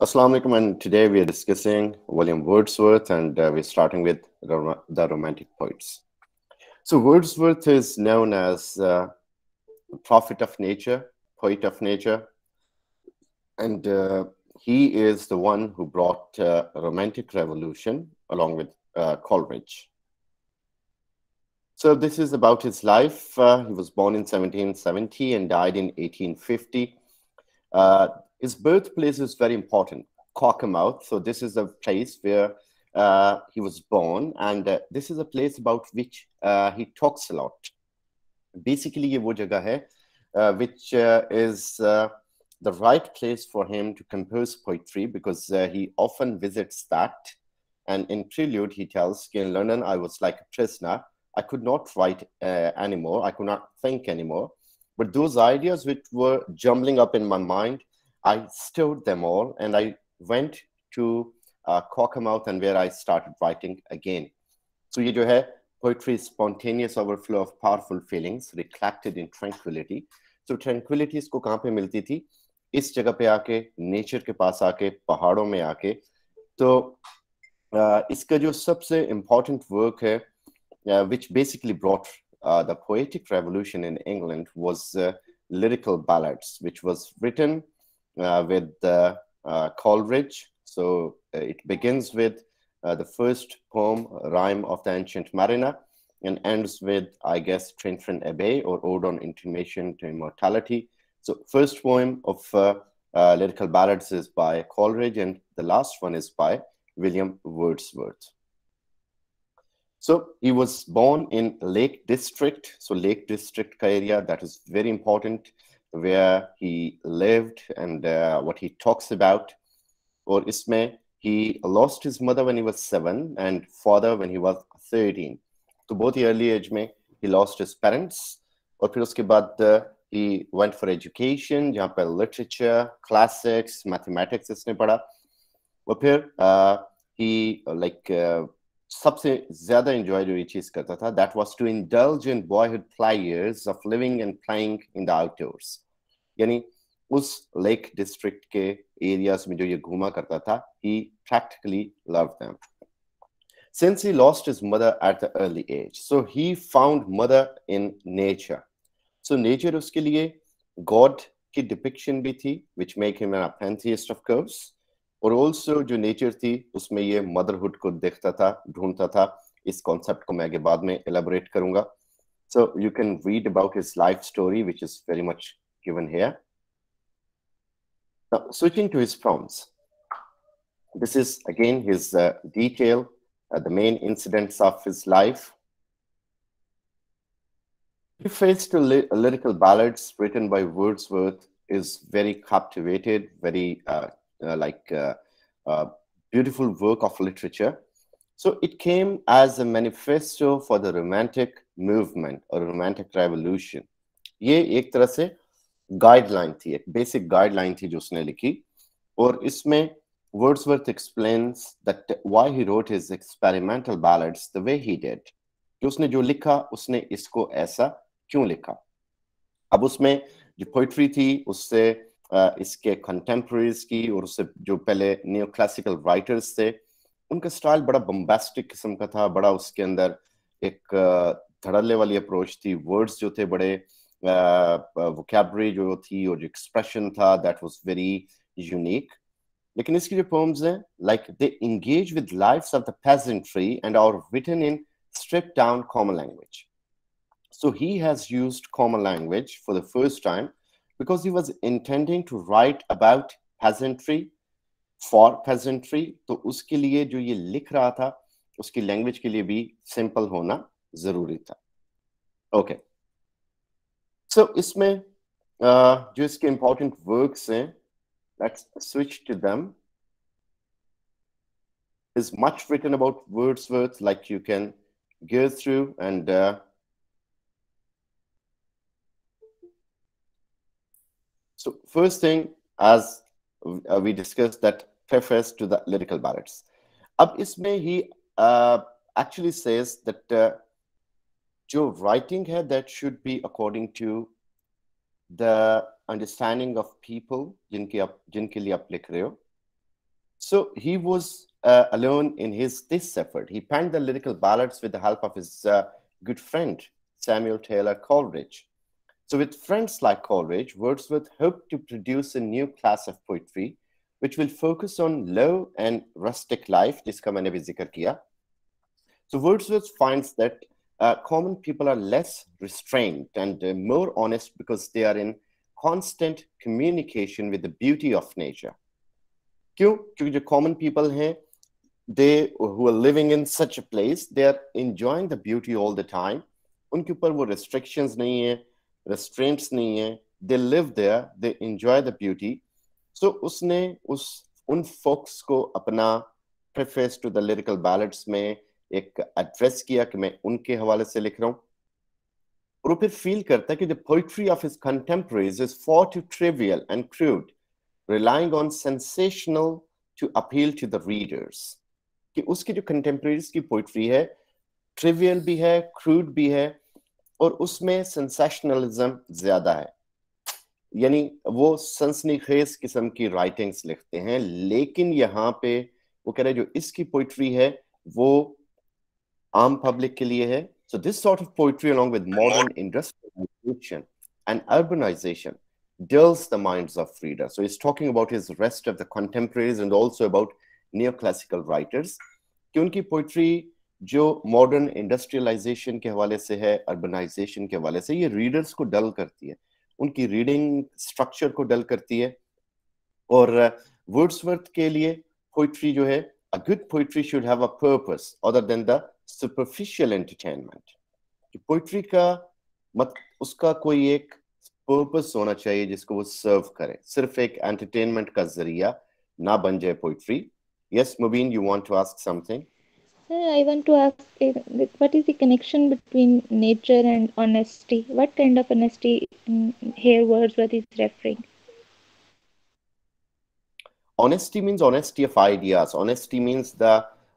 Assalamu alaikum, and today we are discussing William Wordsworth, and uh, we're starting with the, rom the, Romantic poets. So, Wordsworth is known as uh, prophet of nature, poet of nature, and uh, he is the one who brought uh, Romantic Revolution along with uh, Coleridge. So, this is about his life. Uh, he was born in 1770 and died in 1850 his birthplace is very important, Cockermouth. So this is a place where uh, he was born, and uh, this is a place about which uh, he talks a lot. Basically, ये वो जगह है which uh, is uh, the right place for him to compose poetry because uh, he often visits that. And in prelude, he tells in London, I was like a prisoner. I could not write anymore. I could not think anymore. But those ideas which were jumbling up in my mind I stored them all and I went to uh, Cockermouth and where I started writing again. So you do have poetry's spontaneous overflow of powerful feelings reflected in tranquility. So tranquility is कहाँ पे मिलती थी इस जगह पे आके nature के पास आके पहाड़ों में So तो uh, इसका jo sabse important work hai, uh, which basically brought uh, the poetic revolution in England was uh, lyrical ballads which was written uh, with uh, uh, Coleridge. So uh, it begins with the first poem, Rhyme of the Ancient Mariner, and ends with, I guess, Trinfrin Abbey or Ode on Intimation to Immortality. So first poem of uh, lyrical ballads is by Coleridge, and the last one is by William Wordsworth. So he was born in Lake District. So Lake District area that is very important where he lived and uh, what he talks about. Or Ismay, he lost his mother when he was seven and father when he was 13. So both the early age में he lost his parents Or फिर उसके बाद uh, he went for education जहाँ पर literature, classics, mathematics इसने पढ़ा और फिर uh, he uh, like uh, सबसे ज्यादा enjoy जो ये चीज करता था that was to indulge in boyhood pleasures of living and playing in the outdoors. यानी उस लेक डिस्ट्रिक्ट के एरियाज में जो ये घूमा करता था he practically love them since he lost is mother at the early age so he found mother in nature so nature उसके लिए गॉड की डिपिक्शन भी थी which make him an pantheist of course और ऑल्सो जो nature थी उसमें ये मदरहुड को देखता था ढूंढता था इस कॉन्सेप्ट को मैं आगे बाद में एलेबोरेट करूंगा so you can read about his life story which is very much given here. Now, switching to his poems, This is, again, his uh, detail, uh, the main incidents of his life. The face to lyrical ballads written by Wordsworth is very captivated, very uh, uh like uh, uh, beautiful work of literature. So it came as a manifesto for the romantic movement or romantic revolution. ये एक तरह से guideline थी एक basic guideline थी जो उसने लिखी और इसमें Wordsworth explains that why he wrote his experimental ballads the way he did कि उसने जो लिखा उसने इसको ऐसा क्यों लिखा अब उसमें जो पोइट्री थी उससे इसके कंटेम्प्रेरीज की और उससे जो पहले न्यू क्लासिकल राइटर्स थे उनका स्टाइल बड़ा बम्बेस्टिक किस्म का था बड़ा उसके अंदर एक धड़ल्ले वाली अप्रोच थी वर्ड्स जो थे बड़े वोकैबरी जो थी और जो एक्सप्रेशन था दैट वॉज वेरी यूनिक लेकिन इसकी जो पोम्स हैं like they engage with life of the peasantry and are written in strip down common language so he has used common language for the first time because he was intending to write about peasantry for peasantry तो उसके लिए जो ये लिख रहा था उसकी language के लिए भी सिंपल होना जरूरी था ओके okay. So, so, इसमें जो important important works eh? Let's switch to them. is much written about Wordsworth, like you can go through and uh, so first thing, as uh, we discussed that preface to the lyrical ballads. Ab isme he uh, actually says that uh, your writing है that should be according to the understanding of people. आप जिनके लिए आप लिख रहे हो so he was alone in his this ballads with the help of his uh, good friend Samuel Taylor Coleridge. So, with friends like Coleridge, Wordsworth hoped to produce a new class of poetry which will focus on low and rustic life, जिसका मैंने भी जिक्र किया. So, Wordsworth finds that uh, common people are less restrained and uh, more honest because they are in constant communication with the beauty of nature. क्यों क्योंकि जो common people हैं they who are living in such a place they are enjoying the beauty all the time उनके ऊपर वो restrictions नहीं है restraints नहीं है they live there they enjoy the beauty so उसने उस उन folks को अपना preface to the lyrical ballads में एक एड्रेस किया कि मैं उनके हवाले से लिख रहा हूं और वो फिर फील करता है कि the poetry of his contemporaries is far too trivial and crude relying on sensational to appeal to the readers कि उसकी जो कंटेम्प्रेरीज की पोइट्री है ट्रिवियल भी है क्रूड भी है और उसमें सेंसेशनलिज्म ज्यादा है यानी वो सनसनी खेज किस्म की राइटिंग्स लिखते हैं लेकिन यहाँ पे वो कह रहे जो इसकी पोइट्री है वो आम पब्लिक के लिए है so this sort of poetry along with modern industrialization urbanization urbanization the the of of so is talking about about rest of the the and and about neoclassical writers कि उनकी poetry जो modern industrialisation के हवाले से है urbanisation के हवाले से ये रीडर्स को डल करती है उनकी रीडिंग स्ट्रक्चर को डल करती है और वर्ड्सवर्थ uh, के लिए पोइट्री जो है a good poetry should have a purpose other than the superficial entertainment. Poetry का मत उसका कोई एक पर्पस होना चाहिए जिसको वो सर्व करे सिर्फ एक एंटरटेनमेंट का जरिया ना बन जाए poetry yes Mubeen you want to ask something I want to ask what is the connection between nature and honesty? What kind of honesty here Wordsworth is referring? Honesty means honesty of ideas. Honesty means the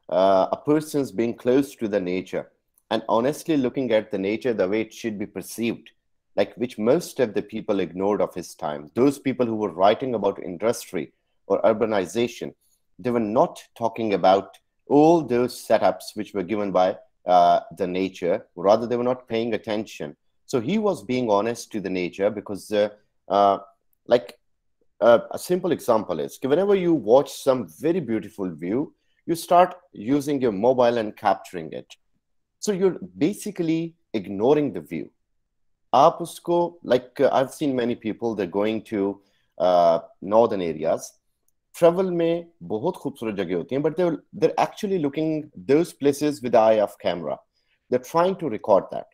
uh, a person's being close to the nature and honestly looking at the nature the way it should be perceived like which most of the people ignored of his time those people who were writing about industry or urbanization they were not talking about all those setups which were given by uh, the nature rather they were not paying attention so he was being honest to the nature because uh, uh, like uh, a simple example is whenever you watch some very beautiful view you start using your mobile and capturing it. So you're basically ignoring the view. Apusko, like uh, I've seen many people, they're going to uh, northern areas. Travel mein bohut but they're, they're actually looking those places with the eye of camera. They're trying to record that.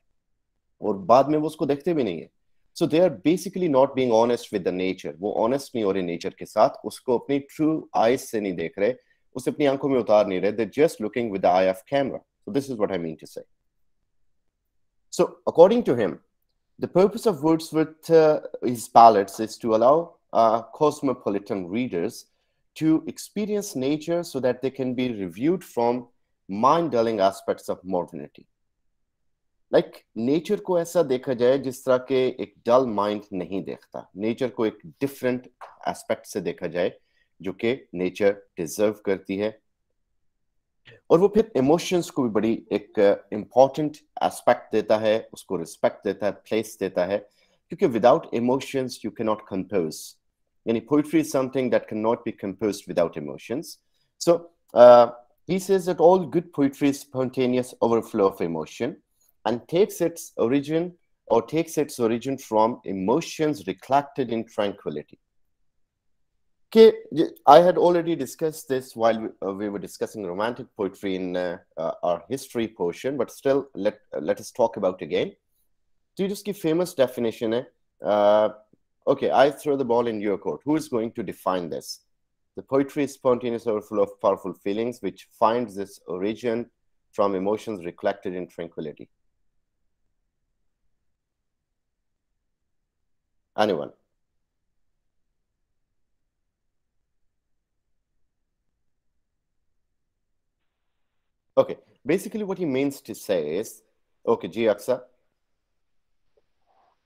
Aur baad mein usko dekhte bhi nahi so they are basically not being honest with the nature. Wo honest nahi nature ke saath. Usko apni true eyes se nahi dekh rahe. They're just looking with the रहे just looking This is what I mean to say. So, according to him, the purpose of him the purpose of words with his palettes is to experience nature so that they can be reviewed from mind-dulling aspects of modernity. Like nature ko aisa dekha jaye jis tarah ke ek dull mind nahi dekhta. Nature ko ek different aspect se dekha jaye जो कि nature deserve करती है और वो फिर emotions को भी बड़ी एक इम्पॉर्टेंट एस्पेक्ट देता है उसको रिस्पेक्ट देता है प्लेस देता है क्योंकि without emotions you can not compose यानी poetry is something that can not be compose without emotions so he says that all good poetry is spontaneous overflow of emotion and takes its origin or takes its origin from emotions reflected in tranquility Okay, I had already discussed this while we, uh, we were discussing romantic poetry in uh, uh, our history portion, but still, let uh, let us talk about again. So, give famous definition है, eh? uh, okay, I throw the ball in your court. Who is going to define this? The poetry is spontaneous overflow of powerful feelings, which finds its origin from emotions reflected in tranquility. Anyone? Okay, basically what he means to say is, okay, G. Aksa.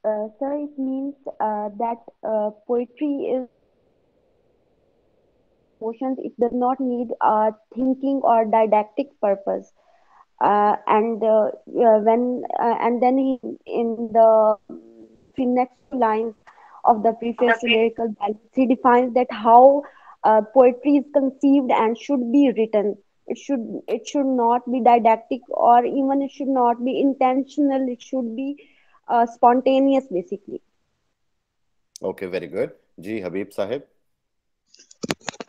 Uh, sir, it means uh, that uh, poetry is emotions. It does not need a uh, thinking or didactic purpose. Uh, and uh, when and then he, in the next lines of the preface to lyrical ballads, he defines that how poetry is conceived and should be written. it should it should not be didactic or even it should not be intentional it should be uh, spontaneous basically okay very good ji Habib sahab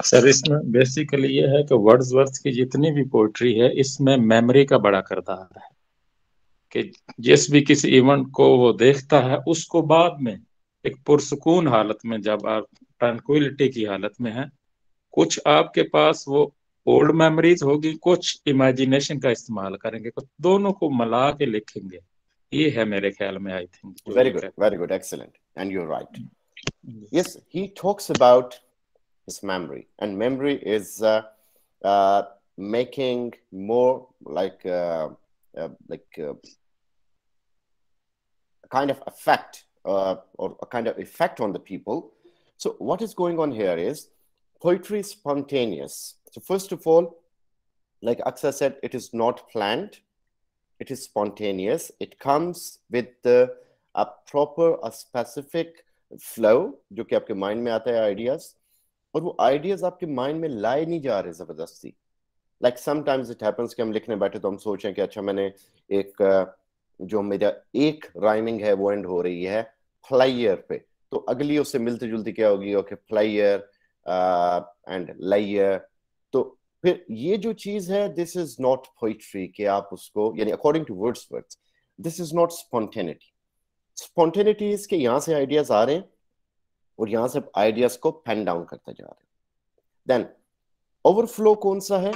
sir इसमें basically ये है कि words worth की जितनी भी poetry है इसमें memory का बड़ा करदार है कि जिस भी किसी इवेंट को वो देखता है उसको बाद में एक पुरसकून हालत में जब आप ट्रांकुलिटी की हालत में है कुछ आपके पास वो ओल्ड मेमोरीज होगी कुछ इमेजिनेशन का इस्तेमाल करेंगे कुछ दोनों को मिला के लिखेंगे ये है मेरे ख्याल में I think very good very good excellent and you are right yes he talks about his memory and memory is uh, uh, making more like uh, uh, like uh, a kind of effect or a kind of effect on the people so what is going on here is poetry spontaneous So first of all, like Aksa said, it is not planned. It is spontaneous. It comes with the, a proper, a specific flow जो कि आपके mind में आता है ideas और वो ideas आपके mind में लाए नहीं जा रहे जबरदस्ती लाइक समटाइम्स इट हैपेंस कि हम लिखने बैठे तो हम सोचें कि अच्छा मैंने एक जो मेरा एक राइमिंग है वो एंड हो रही है फ्लाइयर पे तो अगली उससे मिलती जुलती क्या होगी ओके फ्लाइयर एंड लाइयर तो फिर ये जो चीज है दिस इज नॉट पोइट्री कि आप उसको यानी according to words words this is not spontaneity spontaneity इसके यहां से आइडियाज आ रहे हैं और यहां से आइडियाज को पेन डाउन करते जा रहे हैं देन ओवरफ्लो कौन सा है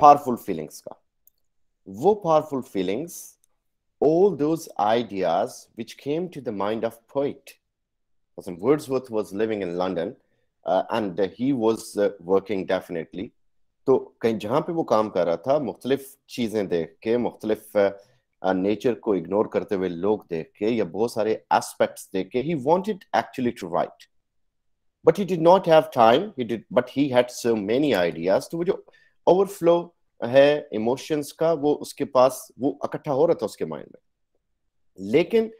पावरफुल फीलिंग्स का वो powerful feelings all those ideas which came to the mind of poet. Wordsworth was living in London and he was working definitely तो कहीं जहाँ पे वो काम कर रहा था मुख्तलिफ चीज़ें देख के मुख्तलिफ नेचर uh, uh, को इग्नोर करते हुए लोग देख के या बहुत सारे एस्पेक्ट देख के he wanted actually to write but he did not have time but he had so many ideas तो वो जो ओवरफ्लो है इमोशंस का वो उसके पास वो इकट्ठा हो रहा था उसके माइंड में लेकिन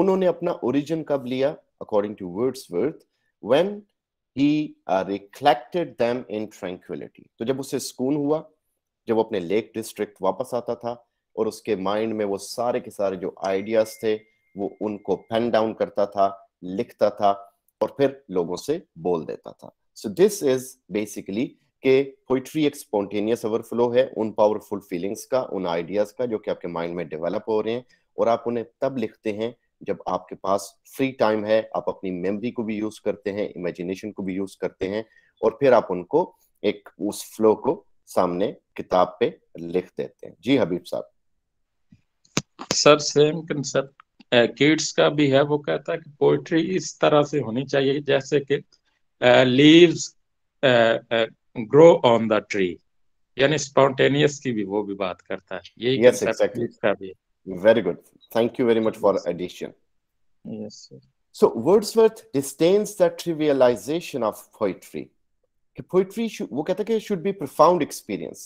उन्होंने अपना ओरिजिन कब लिया according to Wordsworth when he reflected them in tranquillity तो जब उसे सुकून हुआ जब वो अपने लेक डिस्ट्रिक्ट वापस आता था और उसके माइंड में वो सारे के सारे जो आइडियाज थे वो उनको पेन डाउन करता था लिखता था और फिर लोगों से बोल देता था सो दिस इज बेसिकली के पोइट्री एक स्पॉन्टेनियस ओवरफ्लो है उन पावरफुल फीलिंग्स का उन आइडियाज का जो कि आपके माइंड में डेवलप हो रहे हैं और आप उन्हें तब लिखते हैं जब आपके पास फ्री टाइम है आप अपनी मेमोरी को भी यूज करते हैं इमेजिनेशन को भी यूज करते हैं और फिर आप उनको एक उस फ्लो को सामने किताब पे लिख देते हैं जी Habib sahab sir same concept kids का भी है वो कहता है कि पोइट्री इस तरह से होनी चाहिए जैसे कि leaves grow on the tree यानी स्पॉन्टेनियस की भी वो भी बात करता है यही yes, exactly. का भी है Very good. Thank you very much for addition. Yes. Sir. So Wordsworth disdains the trivialization of poetry. कि पोइट्री वो कहता है कि शुड बी प्रोफाउंड एक्सपीरियंस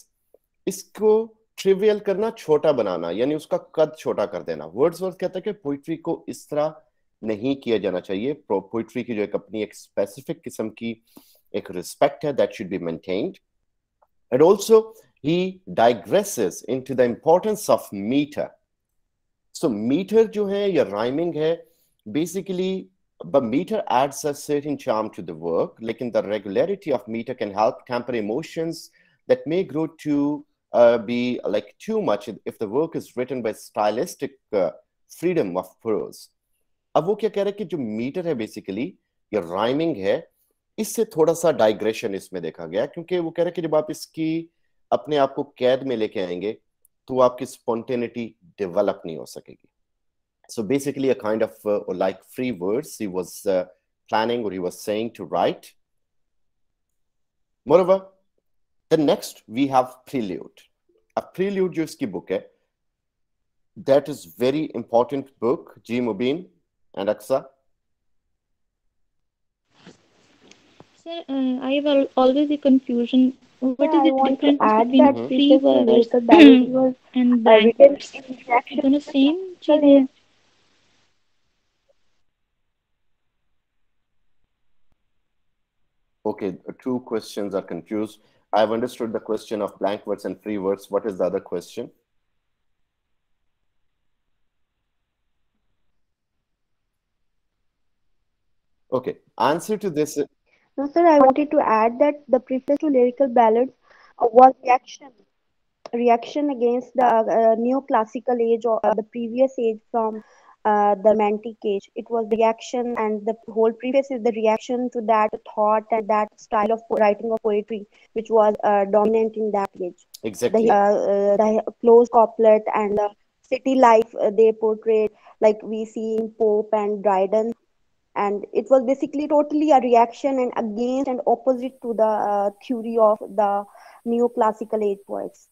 इसको ट्रिवियल करना छोटा बनाना यानी उसका कद छोटा कर देना वर्ड्स वर्ड कहता है कि पोइट्री को इस तरह नहीं किया जाना चाहिए पोइट्री की जो एक अपनी एक स्पेसिफिक किस्म की एक रिस्पेक्ट है that should be maintained and also he digresses into the importance of metre so metre जो है या राइमिंग है basically metre adds a certain charm to the work लेकिन the regularity of metre can help temper emotions that may grow to be like too much if the work is written by stylistic freedom of prose अब वो क्या कह रहे हैं कि जो metre है बेसिकली ये राइमिंग है इससे थोड़ा सा डाइग्रेशन इसमें देखा गया क्योंकि वो कह रहे हैं कि जब आप इसकी अपने आप को कैद में लेके आएंगे तो आपकी स्पॉन्टेनिटी डेवलप नहीं हो सकेगी so basically a kind of uh, or like free words he was uh, planning or he was saying to write moreover the next we have prelude a prelude jo iski book hai that is very important book g mubin and aksa Sir, um, I have always a confusion What yeah, is the difference between that free verse so and blank verse? same Okay, two questions are confused. I've understood the question of blank words and free words. What is the other question? Okay, answer to this no, sir, I wanted to add that the preface to lyrical ballads was reaction, reaction against the uh, neoclassical age or uh, the previous age from uh, the romantic age. It was reaction, and the whole preface is the reaction to that thought and that style of writing of poetry, which was uh, dominant in that age. Exactly. The, uh, uh, the close couplet and the city life uh, they portrayed, like we see in Pope and Dryden, and it was basically totally a reaction and against and opposite to the uh, theory of the neoclassical age poets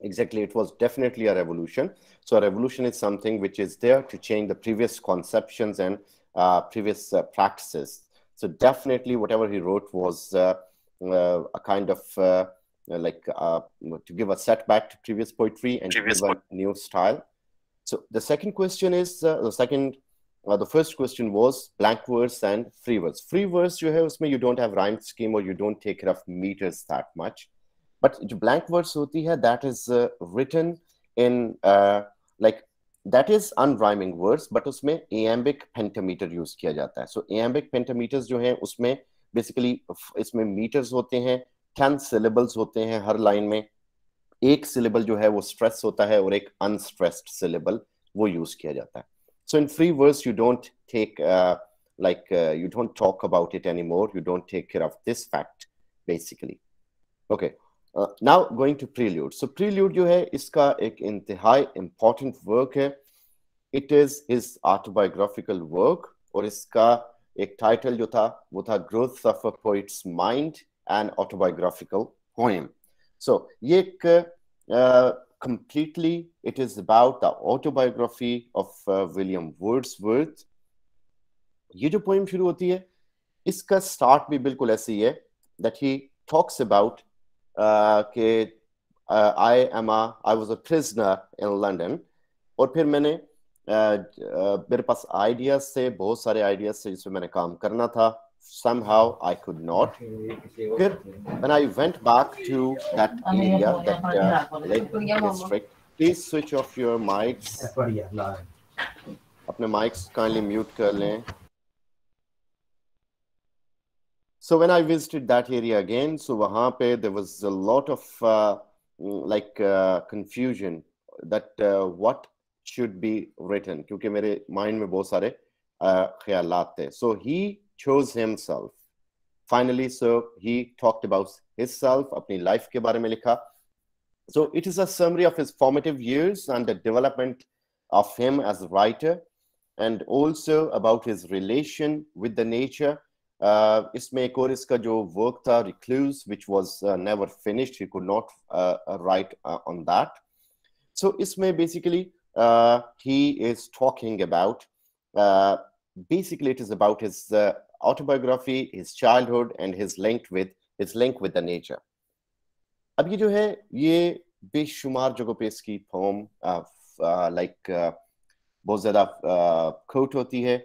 exactly it was definitely a revolution so a revolution is something which is there to change the previous conceptions and uh, previous uh, practices so definitely whatever he wrote was uh, uh, a kind of uh, like to give a setback to previous poetry and previous give a new style so the second question is the second uh, the first question was blank verse and free verse. Free verse you have उसमें you don't have rhyme scheme or you don't take rough meters that much. But जो blank verse होती है that is uh, written in uh, like that is unrhyming verse but usme iambic pentameter use kiya jata hai. So iambic pentameters jo हैं usme basically isme meters hote hain ten syllables hote hain har line mein. एक syllable जो है वो stress होता है और एक unstressed syllable वो यूज किया जाता है. So in free verse, you don't take uh, like uh, you don't talk about it anymore. You don't take care of this fact basically. Okay. Uh, now going to prelude. So prelude you है इसका एक इंतहाई important work It is his autobiographical work Or इसका एक title जो था वो Growth of a Poet's Mind and Autobiographical Poem. So ये uh, completely. It is about the autobiography of William uh, Wordsworth ये जो पोइम शुरू होती है इसका स्टार्ट भी बिल्कुल ऐसे ही है दैट ही टॉक्स अबाउट के I am I was a prisoner in London और फिर मैंने uh, uh, मेरे पास आइडियाज थे बहुत सारे आइडियाज थे जिसमें मैंने काम करना था somehow I could not. When I went back to that area, that uh, Lake district, please switch off your mics. Apne mics kindly mute कर So when I visited that area again, so वहाँ पे there was a lot of uh, mm, like uh, confusion that uh, what should be written क्योंकि मेरे mind में बहुत सारे ख्यालात थे. So he chose himself finally so he talked about himself apni life ke bare mein likha so it is a summary of his formative years and the development of him as a writer and also about his relation with the nature uh, इसमें एक और इसका जो work था recluse which was never finished he could not write on that so इसमें basically he is talking about basically it is about his uh, autobiography, his childhood and his link with his link with the nature. अब ये जो है ये बेशुमार जगहों पे इसकी पोम लाइक बहुत ज़्यादा कोट होती है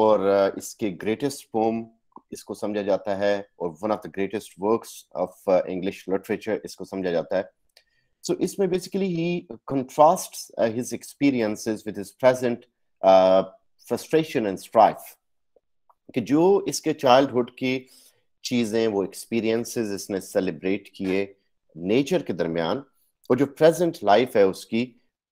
और इसके ग्रेटेस्ट पोम इसको समझा जाता है और one of the greatest works of English literature इसको समझा जाता है सो so, इसमें basically he contrast his experiences with his present frustration and strife कि जो इसके चाइल्डहुड की चीज़ें वो एक्सपीरियंसेस इसने सेलिब्रेट किए नेचर के दरमियान और जो प्रेजेंट लाइफ है उसकी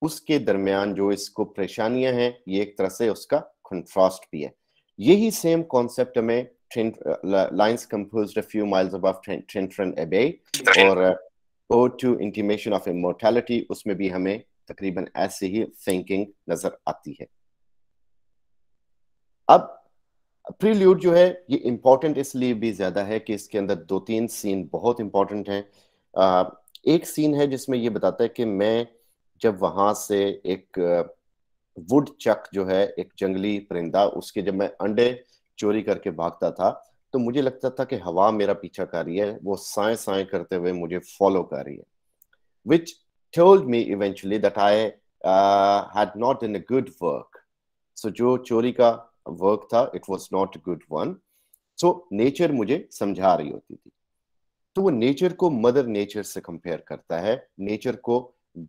उसके दरमियान जो इसको परेशानियां हैं ये एक तरह से उसका कंट्रास्ट भी है यही सेम कॉन्सेप्ट हमें lines uh, composed a few miles above Tintern Abbey और ode to intimation of immortality उसमें भी हमें तकरीबन ऐसे ही थिंकिंग नजर आती है अब प्रील्यूड जो है ये इम्पोर्टेंट इसलिए भी ज्यादा है कि इसके अंदर दो तीन सीन बहुत इम्पोर्टेंट हैं एक सीन है जिसमें ये बताता है कि मैं जब वहां से एक वुड चक जो है एक जंगली परिंदा उसके जब मैं अंडे चोरी करके भागता था तो मुझे लगता था कि हवा मेरा पीछा कर रही है वो साए साए करते हुए मुझे फॉलो कर रही है which told me eventually that I had not in a good work so जो चोरी का वर्क था it was not good one so nature मुझे समझा रही होती थी तो वो नेचर को मदर नेचर से कंपेयर करता है नेचर को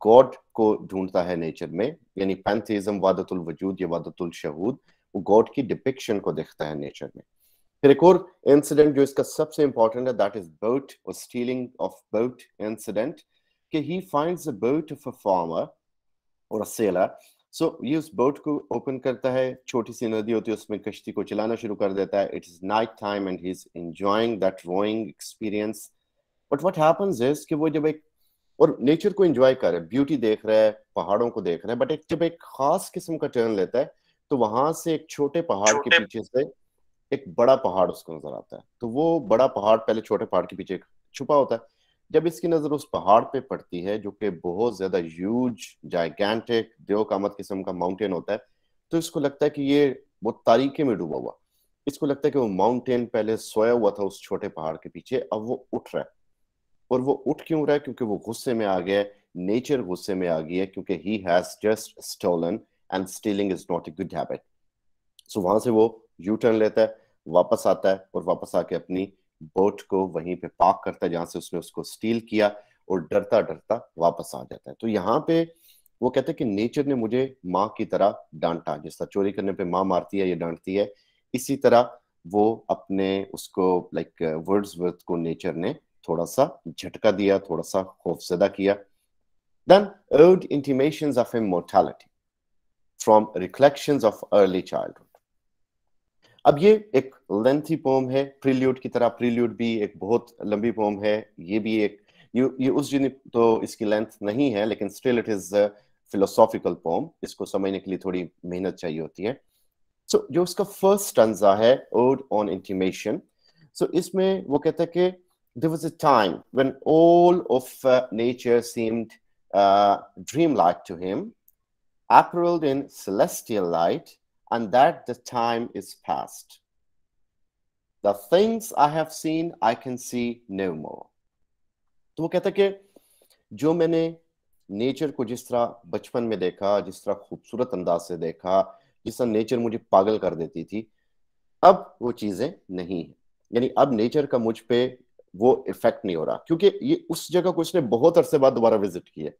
गॉड को ढूंढता है नेचर में यानी पैंथिज्म वादतुल वजूद या वादतुल शहूद वो गॉड की डिपिक्शन को देखता है नेचर में फिर एक और इंसिडेंट जो इसका सबसे इंपॉर्टेंट है दैट इज बर्ट और स्टीलिंग ऑफ बर्ट इंसिडेंट कि he finds a boat of a farmer और अ सेलर सो ये उस बोट को ओपन करता है छोटी सी नदी होती है उसमें कश्ती को चलाना शुरू कर देता है it is night time and he is enjoying that rowing experience but what happens is कि वो जब एक और नेचर को एंजॉय कर रहा है ब्यूटी देख रहा है पहाड़ों को देख रहा है बट एक जब एक खास किस्म का टर्न लेता है तो वहां से एक छोटे पहाड़ के पीछे से एक बड़ा पहाड़ उसको नजर आता है तो वो बड़ा पहाड़ पहले छोटे पहाड़ के पीछे छुपा होता है जब इसकी नजर उस पहाड़ पे पड़ती है जो कि बहुत ज्यादा ह्यूज जाइगेंटिक देव कामत किस्म का माउंटेन होता है तो इसको लगता है कि ये वो तारीखे में डूबा हुआ इसको लगता है कि वो माउंटेन पहले सोया हुआ था उस छोटे पहाड़ के पीछे अब वो उठ रहा है और वो उठ क्यों रहा है क्योंकि वो गुस्से में आ गया है नेचर गुस्से में आ गई है क्योंकि he has just stolen and stealing is not a good habit so वहां से वो यू टर्न लेता है वापस आता है और वापस आके अपनी बोट को वहीं पे पार्क करता है जहां से उसने उसको स्टील किया और डरता डरता वापस आ जाता है तो यहाँ पे वो कहते हैं कि नेचर ने मुझे माँ की तरह डांटा जिस तरह चोरी करने पे माँ मारती है या डांटती है इसी तरह वो अपने उसको लाइक वर्ड्स वर्थ को नेचर ने थोड़ा सा झटका दिया थोड़ा सा खौफजदा किया ode intimation of immortality from recollections of early child अब ये एक लेंथी पोम है प्रील्यूड की तरह प्रील्यूड भी एक बहुत लंबी पोम है ये भी एक ये, ये उस जिन तो इसकी लेंथ नहीं है लेकिन still it is philosophical poem इसको समझने के लिए थोड़ी मेहनत चाहिए होती है सो so, जो उसका फर्स्ट टंजा है ओड ऑन इंटीमेशन सो इसमें वो कहता है कि there was a time when all of uh, nature seemed uh, dreamlike to him, apparelled in celestial light, and that the time is past. The things I have seen, I can see no more. तो वो कहता कि जो मैंने nature को जिस तरह बचपन में देखा जिस तरह खूबसूरत अंदाज से देखा जिस तरह नेचर मुझे पागल कर देती थी अब वो चीजें नहीं है यानी अब नेचर का मुझ पे वो इफेक्ट नहीं हो रहा क्योंकि ये उस जगह को इसने बहुत अरसे बाद दोबारा विजिट किया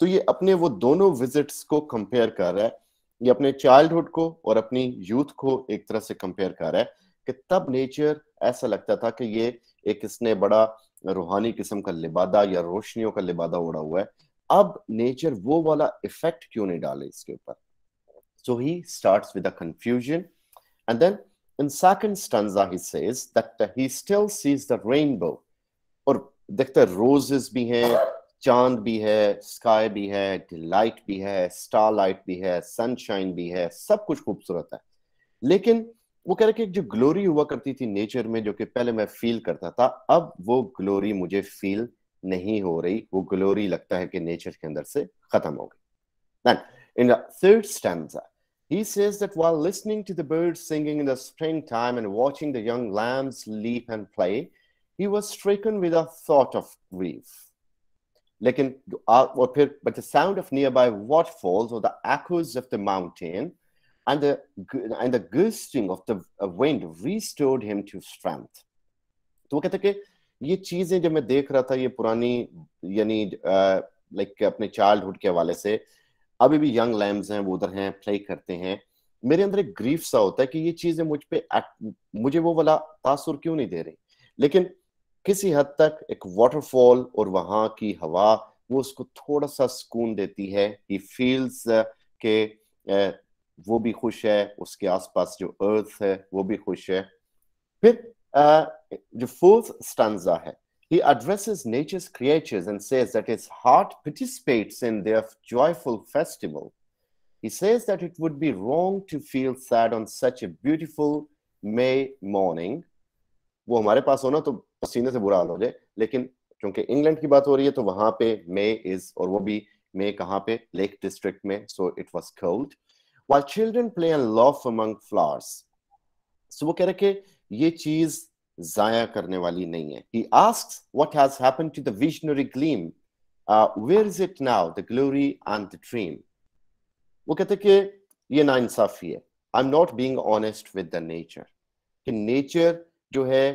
तो ये अपने वो दोनों विजिट्स को कंपेयर कर रहा है ये अपने चाइल्डहुड को और अपनी यूथ को एक तरह से कंपेयर कर रहा है कि तब नेचर ऐसा लगता था कि ये एक इसने बड़ा रूहानी किस्म का लिबादा या रोशनियों का लिबादा उड़ा हुआ है अब नेचर वो वाला इफेक्ट क्यों नहीं डाले इसके ऊपर so he start with a confusion and then in second stanza he says that he still sees the rainbow और देखते रोजेस भी हैं चांद भी है स्काई भी है लाइट भी है स्टार लाइट भी है सनशाइन भी है सब कुछ खूबसूरत है लेकिन वो कह रहे कि जो ग्लोरी हुआ करती थी नेचर में जो कि पहले मैं फील करता था अब वो ग्लोरी मुझे फील नहीं हो रही वो ग्लोरी लगता है कि नेचर के अंदर से खत्म हो गई in the third stanza He says that while listening to the birds singing in the springtime and watching the young lambs leap and play, he was stricken with a thought of grief. लेकिन और फिर but the sound of nearby waterfalls और the echoes of the mountain and and the the of of the uh, wind him to strength तो वो कहते कि ये चीजें जब मैं देख रहा था ये पुरानी यानी लाइक uh, अपने चाइल्डहुड के हवाले से अभी भी यंग लैम्स हैं वो उधर हैं प्ले करते हैं मेरे अंदर एक ग्रीफ सा होता है कि ये चीजें मुझ पर मुझे वो वाला तासुर क्यों नहीं दे रही लेकिन किसी हद तक एक वाटरफॉल और वहां की हवा वो उसको थोड़ा सा सुकून देती है ही फील्स के वो भी खुश है उसके आसपास जो अर्थ है वो भी खुश है फिर जो फोर्थ स्टंजा है he addresses nature's creatures and says that his heart participates in their joyful festival. He says that it would be wrong to feel sad on such a beautiful May morning. वो हमारे पास होना तो पसीने से बुरा हाल हो जाए लेकिन क्योंकि इंग्लैंड की बात हो रही है तो वहां पे मे इज और वो भी मे कहाँ पे लेक डिस्ट्रिक्ट में so it was cold while children play and laugh among flowers so वो कह रहे कि ये चीज जाया करने वाली नहीं है he ask what has happen to the visionary gleam where is it now the glory and the dream वो कहते कि ये ना इंसाफी है I am not being honest with the nature कि नेचर जो है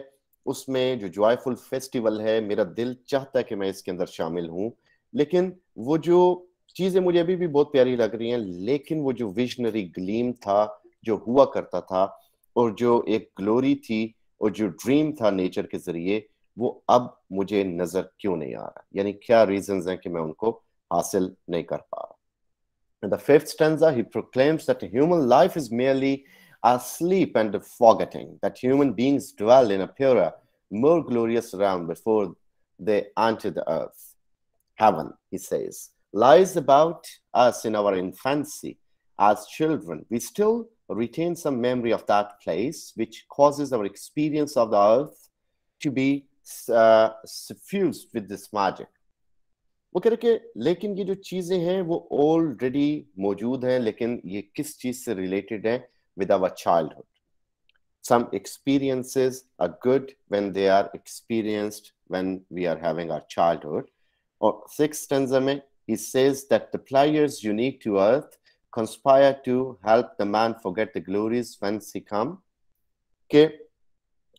उसमें जो जॉयफुल फेस्टिवल है मेरा दिल चाहता है कि मैं इसके अंदर शामिल हूँ लेकिन वो जो चीजें मुझे अभी भी बहुत प्यारी लग रही हैं लेकिन वो जो विजनरी ग्लीम था जो हुआ करता था और जो एक ग्लोरी थी और जो ड्रीम था नेचर के जरिए वो अब मुझे नजर क्यों नहीं आ रहा यानी क्या रीजन है कि मैं उनको हासिल नहीं कर पा रहा fifth stanza he proclaims that human life is merely asleep and forgetting that human beings dwell in a purer, more glorious realm before they enter the earth. Heaven, he says, lies about us in our infancy. As children, we still retain some memory of that place, which causes our experience of the earth to be uh, suffused with this magic. वो कह रहे कि लेकिन ये जो चीज़ें हैं वो ऑलरेडी मौजूद हैं लेकिन ये किस चीज़ से रिलेटेड हैं with our childhood. Some experiences are good when they are experienced when we are having our childhood. Or sixth stanza he says that the players unique to earth conspire to help the man forget the glories whence he come. के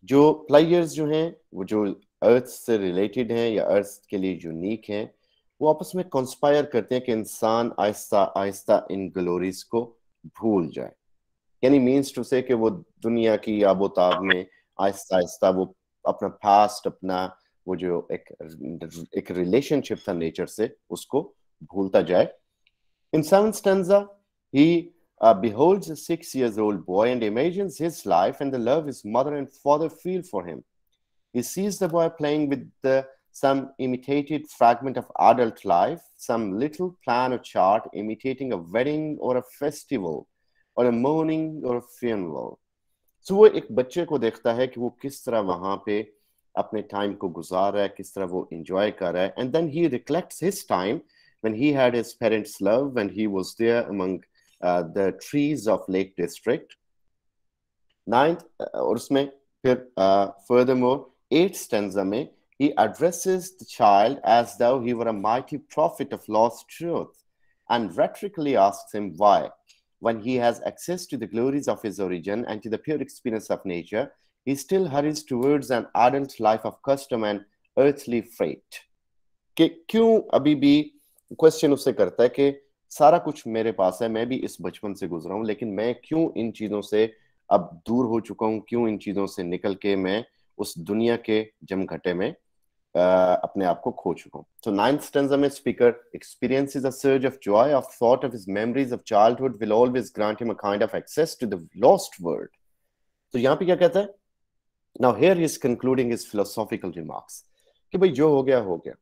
जो players जो हैं वो जो अर्थ से related हैं या अर्थ के लिए यूनिक हैं वो आपस में कंस्पायर करते हैं कि इंसान आहिस्ता आहिस्ता इन ग्लोरीज को भूल जाए यानी means to say वो दुनिया की आबोताब में आहिस्ता आहिस्ता वो अपना past, अपना वो जो एक एक रिलेशनशिप था नेचर से उसको भूलता जाए इन uh, beholds a six years old boy and imagines his life and the love his mother and father feel for him. He sees the boy playing with some imitated fragment of adult life, some little plan or chart imitating a wedding or a festival. और अ morning और funeral सो वो एक बच्चे को देखता है कि वो किस तरह वहां पे अपने टाइम को गुजार रहा है किस तरह वो इंजॉय कर रहा है and then he reflects his time when he had his parents' love when he was there among uh, the trees of Lake District. Ninth, और उसमें फिर uh, furthermore eighth stanza में he addresses the child as though he were a mighty prophet of lost truth and rhetorically asks him why when he has access to the glories of his origin and to the pure experience of nature, he still hurries towards an ardent life of custom and earthly freight. कि क्यों अभी भी question उससे करता है कि सारा कुछ मेरे पास है मैं भी इस बचपन से गुजरा हूँ लेकिन मैं क्यों इन चीजों से अब दूर हो चुका हूँ क्यों इन चीजों से निकल के मैं उस दुनिया के जमघटे में अपने आप को खो चुका हूँ तो नाइन्थ स्टेंजा में speaker experience is a surge of joy of thought of his memories of childhood will always grant him a kind of access to the lost world तो यहां पे क्या कहता है now here is concluding his philosophical remarks कि भाई जो हो गया हो गया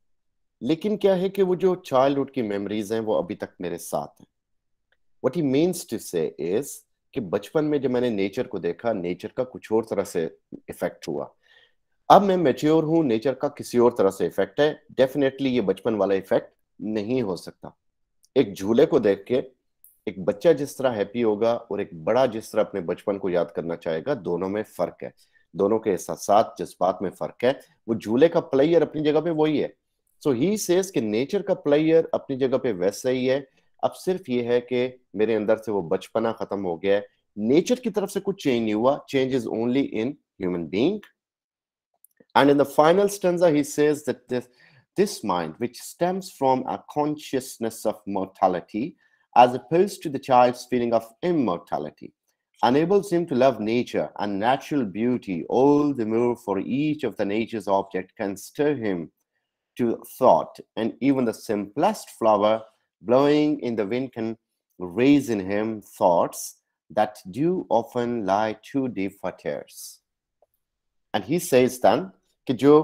लेकिन क्या है कि वो जो चाइल्डहुड की मेमोरीज हैं वो अभी तक मेरे साथ हैं what he means to say is कि बचपन में जब मैंने नेचर को देखा नेचर का कुछ और तरह से इफेक्ट हुआ अब मैं मेच्योर हूं नेचर का किसी और तरह से इफेक्ट है डेफिनेटली ये बचपन वाला इफेक्ट नहीं हो सकता एक झूले को देख के एक बच्चा जिस तरह हैप्पी होगा और एक बड़ा जिस तरह अपने बचपन को याद करना चाहेगा दोनों में फर्क है दोनों के साथ जज्बात में फर्क है वो झूले का प्लेयर अपनी जगह पे वही है सो ही सेज कि नेचर का प्लेयर अपनी जगह पे वैसा ही है अब सिर्फ ये है कि मेरे अंदर से वो बचपना खत्म हो गया है नेचर की तरफ से कुछ चेंज नहीं हुआ change is only in human being And in the final stanza, he says that this, this mind, which stems from a consciousness of mortality, as opposed to the child's feeling of immortality, enables him to love nature and natural beauty all the more for each of the nature's object can stir him to thought and even the simplest flower blowing in the wind can raise in him thoughts that do often lie too deep for tears and he says then कि जो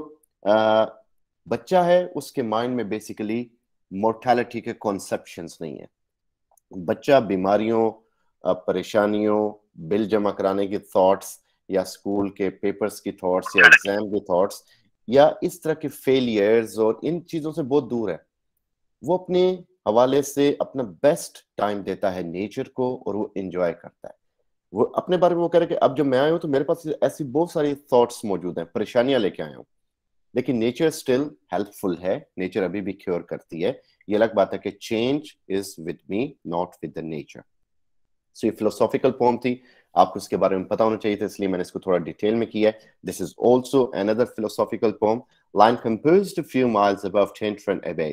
आ, बच्चा है उसके mind में basically mortality के conception नहीं है बच्चा बीमारियों परेशानियों बिल जमा कराने की थॉट्स या स्कूल के पेपर्स की थॉट्स या एग्जाम की थॉट्स या इस तरह के फेलियर्स और इन चीज़ों से बहुत दूर है वो अपने हवाले से अपना बेस्ट टाइम देता है नेचर को और वो एंजॉय करता है वो अपने बारे में वो कह रहे कि अब जब मैं आया हूँ तो मेरे पास ऐसी बहुत सारी थॉट्स मौजूद हैं परेशानियां लेके आया हूँ लेकिन नेचर स्टिल हेल्पफुल है नेचर अभी भी क्योर करती है ये अलग बात है कि change is with me not with the nature so ये फिलोसॉफिकल पॉम थी आपको इसके बारे में पता होना चाहिए था इसलिए मैंने इसको थोड़ा डिटेल में किया this is also another philosophical poem line compose few miles above Tintern Abbey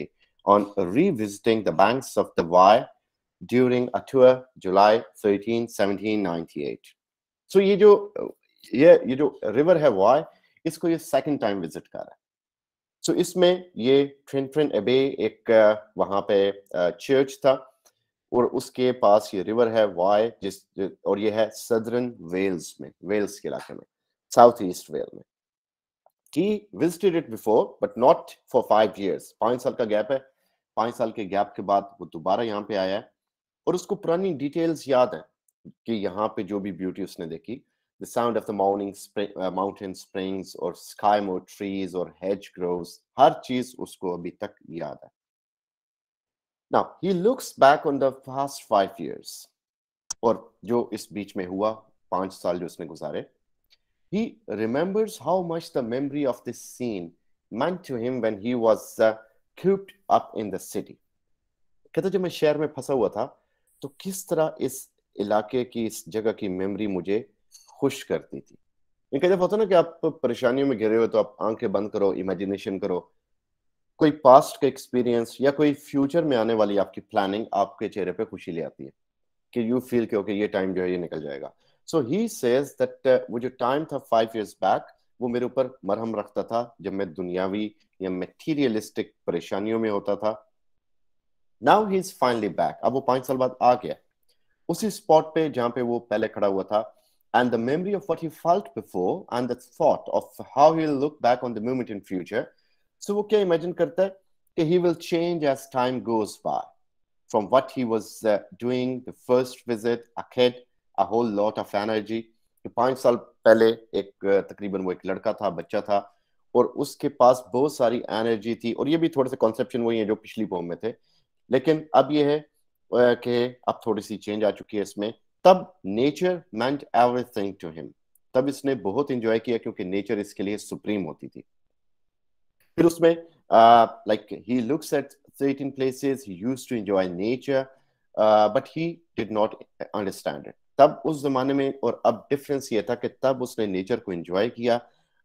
on revisiting the banks of the Wye during Atua, July 13, 1798. So so, ये जो ये ये जो रिवर है वाई इसको ये सेकंड टाइम विजिट कर रहा है सो so, इसमें ये ट्रेन ट्रेन एबे एक वहाँ पे चर्च था और उसके पास ये रिवर है वाई जिस और ये है सदरन वेल्स में वेल्स के इलाके में साउथ ईस्ट वेल में he visited it before but not for five years पाँच साल का गैप है पाँच साल के गैप के बाद वो दोबारा यहाँ पे आया है और उसको पुरानी डिटेल्स याद है कि यहाँ पे जो भी ब्यूटी उसने देखी the sound of the morning mountain springs और स्काई मोर ट्रीज और हेज ग्रोव्स हर चीज उसको अभी तक याद है Now, he looks back on the past five years. और जो इस बीच में हुआ पांच साल जो उसने गुजारे he remembers how much the memory of this scene meant to him when he was uh, cooped up in the city. कहता जब मैं शहर में फंसा हुआ था तो किस तरह इस इलाके की इस जगह की मेमोरी मुझे खुश करती थी कई जब होता ना कि आप परेशानियों में घिरे हुए तो आप आंखें बंद करो इमेजिनेशन करो कोई पास्ट का एक्सपीरियंस या कोई फ्यूचर में आने वाली आपकी प्लानिंग आपके चेहरे पे खुशी ले आती है कि यू फील के ओके ये टाइम जो है ये निकल जाएगा सो ही सेज दैट वो जो टाइम था फाइव ईयर्स बैक वो मेरे ऊपर मरहम रखता था जब मैं दुनियावी या मेटीरियलिस्टिक परेशानियों में होता था now he is finally back अब वो पांच साल बाद आ गया उसी स्पॉट पे जहाँ पे वो पहले खड़ा हुआ था and the memory of what he felt before and the thought of how he'll look back on the moment in future so वो क्या imagine करता है कि he will change as time goes by from what he was uh, doing the first visit a kid a whole lot of energy कि पाँच साल पहले एक तकरीबन वो एक लड़का था बच्चा था और उसके पास बहुत सारी एनर्जी थी और ये भी थोड़े से कॉन्सेप्शन वही है जो पिछली पोम में थे लेकिन अब यह है कि अब थोड़ी सी चेंज आ चुकी है इसमें तब nature meant everything to him तब इसने बहुत इंजॉय किया क्योंकि नेचर इसके लिए सुप्रीम होती थी फिर उसमें like he looks at certain places he used to enjoy nature but he did not understand it तब उस जमाने में और अब डिफरेंस ये था कि तब उसने नेचर को एंजॉय किया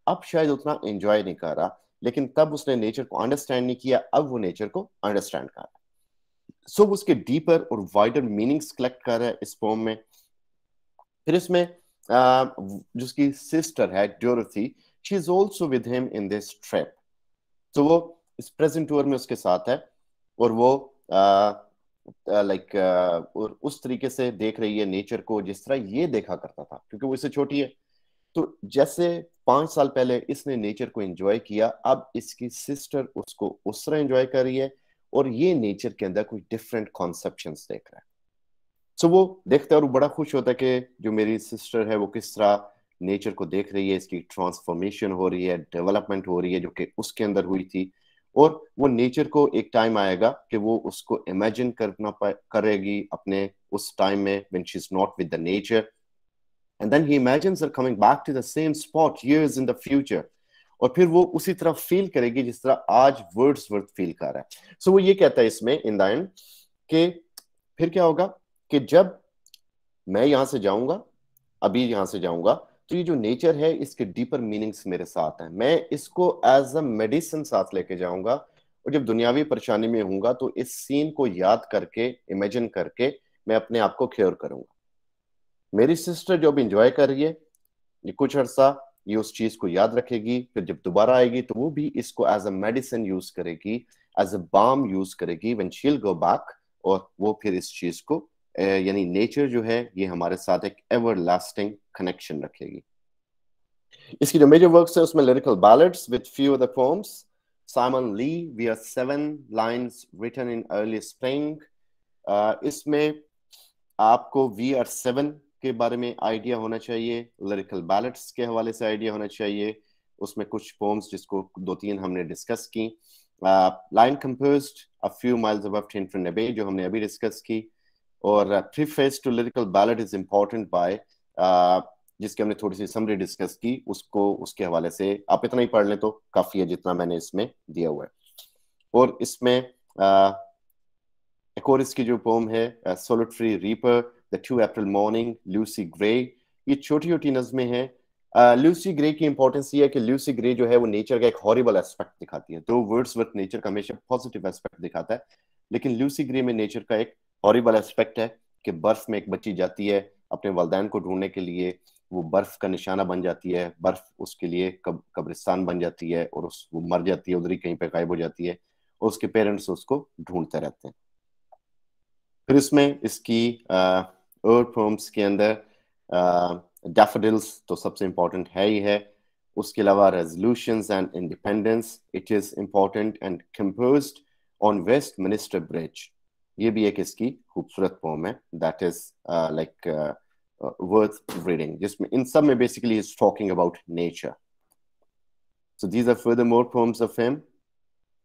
अब शायद उतना एंजॉय नहीं कर रहा लेकिन तब उसने नेचर को अंडरस्टैंड नहीं किया अब वो नेचर को अंडरस्टैंड कर रहा सो वो उसके डीपर और वाइडर मीनिंग्स कलेक्ट कर रहा है इस पोम में फिर इसमें जो उसकी सिस्टर है Dorothy she is also with him in this trip तो वो इस प्रेजेंट टूर में उसके साथ है और वो लाइक और उस तरीके से देख रही है नेचर को जिस तरह ये देखा करता था क्योंकि वो इससे छोटी है तो जैसे पांच साल पहले इसने नेचर को एंजॉय किया अब इसकी सिस्टर उसको उस तरह एंजॉय कर रही है और ये नेचर के अंदर कुछ डिफरेंट कॉन्सेप्शन देख रहा है सो so, वो देखता है और बड़ा खुश होता है कि जो मेरी सिस्टर है वो किस तरह नेचर को देख रही है इसकी ट्रांसफॉर्मेशन हो रही है डेवलपमेंट हो रही है जो कि उसके अंदर हुई थी और वो नेचर को एक टाइम आएगा कि वो उसको इमेजिन करना करेगी अपने उस टाइम में when she is not with the nature and then he imagines her coming back to the same spot years in the future और फिर वो उसी तरह फील करेगी जिस तरह आज वर्ड्स वर्थ फील कर रहा है सो so, वो ये कहता है इसमें इन द एंड के फिर क्या होगा कि जब मैं यहां से जाऊंगा अभी यहां से जाऊंगा तो ये जो नेचर है इसके डीपर मीनिंग्स मेरे साथ हैं मैं इसको एज अ मेडिसिन साथ लेके जाऊंगा और जब दुनियावी परेशानी में हूंगा तो इस सीन को याद करके इमेजिन करके मैं अपने आप को क्योर करूंगा मेरी सिस्टर जो अब इंजॉय कर रही है कुछ अर्सा ये उस चीज को याद रखेगी फिर जब दोबारा आएगी तो वो भी इसको एज अ मेडिसिन यूज करेगी एज अ बाम यूज करेगी वेन शील गो बैक और वो फिर इस चीज को यानी नेचर जो है ये हमारे साथ एक एवर लास्टिंग कनेक्शन रखेगी इसकी जो मेजर वर्क है उसमें lyrical ballad with few of the forms Simon Lee we are seven line written in early spring इसमें आपको वी आर सेवन के बारे में आइडिया होना चाहिए लिरिकल बैलेट्स के हवाले से आइडिया होना चाहिए उसमें कुछ पोम्स जिसको दो तीन हमने डिस्कस की line compose a few miles above Abbey जो हमने अभी डिस्कस की और preface to lyrical ballad is important by जिसके हमने थोड़ी सी समरी डिस्कस की उसको उसके हवाले से आप इतना ही पढ़ लें तो काफी है जितना मैंने इसमें दिया हुआ है और इसमें आ, एक और इसकी जो पोम है solitary reaper the two April morning Lucy Gray ये छोटी छोटी नज़में हैं लूसी ग्रे की इंपॉर्टेंस ये है कि लूसी ग्रे जो है वो नेचर का एक हॉरिबल एस्पेक्ट दिखाती है दो वर्ड्स वर्थ नेचर का हमेशा पॉजिटिव एस्पेक्ट दिखाता है लेकिन लूसी ग्रे में नेचर का एक हॉरिबल एस्पेक्ट है कि बर्फ में एक बच्ची जाती है अपने वालदेन को ढूंढने के लिए वो बर्फ का निशाना बन जाती है बर्फ उसके लिए कब कब्रिस्तान बन जाती है और उस वो मर जाती है उधर ही कहीं पे गायब हो जाती है और उसके पेरेंट्स उसको ढूंढते रहते हैं फिर इसमें इसकी अः अर्थ के अंदर डेफिडिल्स तो सबसे इम्पोर्टेंट है ही है उसके अलावा resolution and independence it is important and compose on Westminster bridge ये भी एक इसकी खूबसूरत फॉर्म है that is like worth reading जिसमें इन सब में basically is talking about nature so these are further more forms of him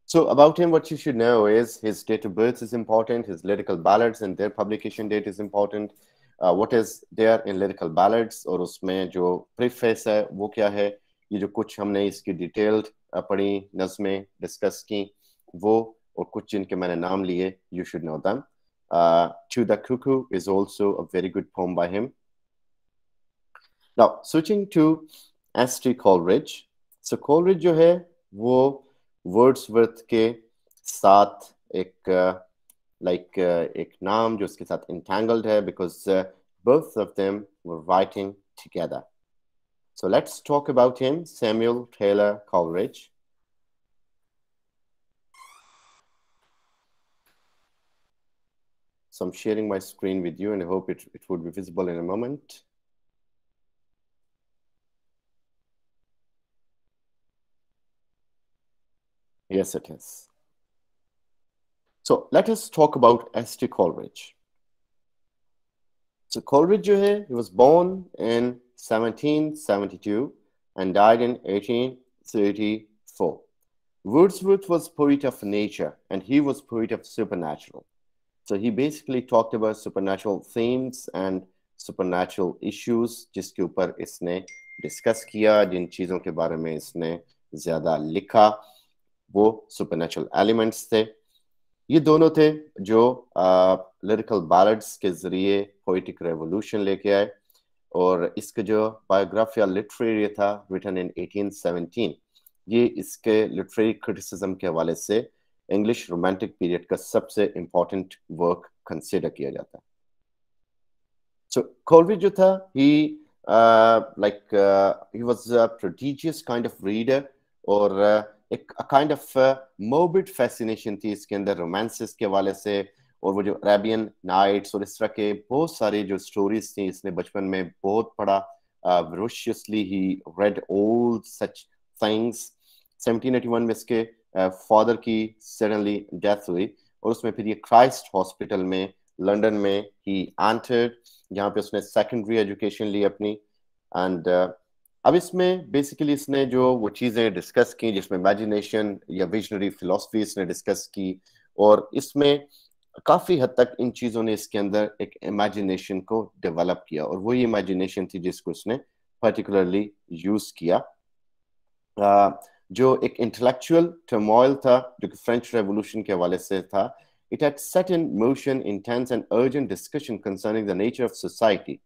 So about him, what you should know is his date of birth is important. His lyrical ballads and their publication date is important. Uh, what is there in lyrical ballads? Or usmein jo preface hai, wo kya hai? Ye jo kuch humne detailed apni nazme discuss ki, wo aur kuch jinke maine naam liye, you should know them. Uh, to the cuckoo is also a very good poem by him. Now switching to S. T. Coleridge. So Coleridge jo hai, wo Wordsworth के साथ एक like uh, like, uh, एक नाम जो उसके साथ entangled है because both of them were writing together so let's talk about him Samuel Taylor Coleridge So I'm sharing my screen with you and I hope it, it would be visible in a moment. Yes, it is. So let us talk about S.T. Coleridge. So Coleridge, he was born in 1772 and died in 1834. Wordsworth was poet of nature and he was poet of supernatural. So he basically talked about supernatural themes and supernatural issues जिसके ऊपर इसने discuss किया जिन चीज़ों के बारे में इसने ज़्यादा लिखा वो सुपरनेचुरल एलिमेंट्स थे ये दोनों थे जो लिरिकल बैलड्स के जरिए पोइटिक रेवोल्यूशन लेके आए और इसके जो बायोग्राफिया लिटरेरी था रिटर्न इन 1817 ये इसके लिटरेरी क्रिटिसिज्म के हवाले से इंग्लिश रोमांटिक पीरियड का सबसे इंपॉर्टेंट वर्क कंसिडर किया जाता सो so, कोलविज जो था he like he was a prodigious kind of reader और uh, एक काइंड ऑफ मोबिड फैसिनेशन थी इसके अंदर रोमांसिस के वाले से और वो जो अरेबियन नाइट्स और इस तरह के बहुत सारे जो स्टोरीज थी इसने बचपन में बहुत पढ़ा voraciously he read all such things 1781 में इसके फादर uh, की सडनली डेथ हुई और उसमें फिर ये क्राइस्ट हॉस्पिटल में लंदन में ही एंटर्ड जहाँ पे उसने सेकेंडरी एजुकेशन ली अपनी एंड अब इसमें बेसिकली इसने जो वो चीज़ें डिस्कस की जिसमें इमेजिनेशन या विजनरी फिलोसफी इसने डिस्कस की और इसमें काफ़ी हद तक इन चीज़ों ने इसके अंदर एक इमेजिनेशन को डेवलप किया और वही इमेजिनेशन थी जिसको इसने पर्टिकुलरली यूज़ किया आ, जो एक इंटेलेक्चुअल टर्मोइल था जो कि फ्रेंच रेवोल्यूशन के हवाले से था it had set in motion intense and urgent discussion concerning the nature of society.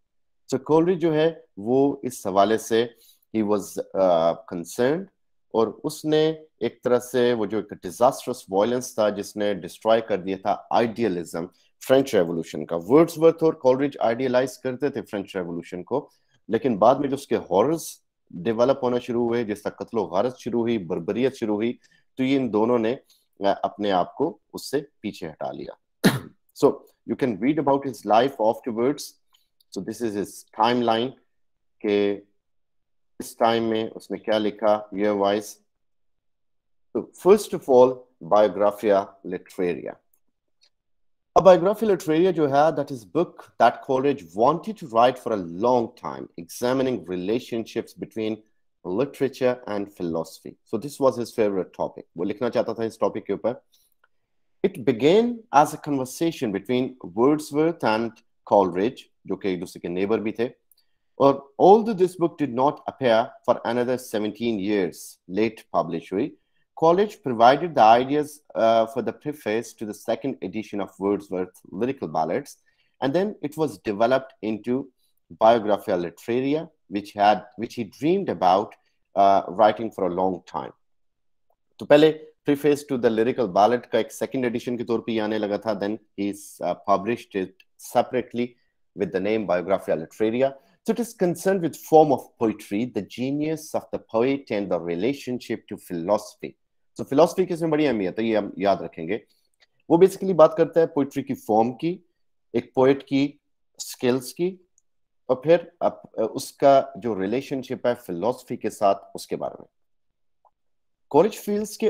So Coleridge जो है वो इस हवाले से ही वॉज कंसर्न और उसने एक तरह से वो जो एक डिजास्ट्रस वॉयलेंस था जिसने डिस्ट्रॉय कर दिया था आइडियलिज्म फ्रेंच रेवोल्यूशन का वर्ड्स वर्थ और कॉलरिज आइडियलाइज करते थे फ्रेंच रेवोल्यूशन को लेकिन बाद में जो उसके हॉरर्स डेवलप होना शुरू हुए जिसका कत्लो गारत शुरू हुई बर्बरियत शुरू हुई तो ये इन दोनों ने अपने आप को उससे पीछे हटा लिया so you can read about his life of to words so this is his time line के इस टाइम में उसने क्या लिखा ईयर वाइज तो first of all biographia literaria A biography literaria जो है that is book that Coleridge wanted to write for a long time, examining relationships between literature and philosophy. So this was his favorite topic. वो लिखना चाहता था इस topic के ऊपर. It began as a conversation between Wordsworth and Coleridge, जो कि एक दूसरे के नेबर भी थे. Well, although this book did not appear for another 17 years, late publishery, College provided the ideas uh, for the preface to the second edition of Wordsworth's Lyrical Ballads, and then it was developed into Biographia Literaria, which, had, which he dreamed about uh, writing for a long time. तो preface to the Lyrical Ballad, का एक second edition के तौर पे आने लगा था then he published it separately with the so it is concerned with form of poetry, the genius of the poet and the relationship to philosophy. So philosophy is somebody I mean, ye hum yaad rakhenge. Wo basically baat karta hai poetry ki form ki, poetry, poet ki skills ki, aur phir uh, uska jo relationship with philosophy ke saath uske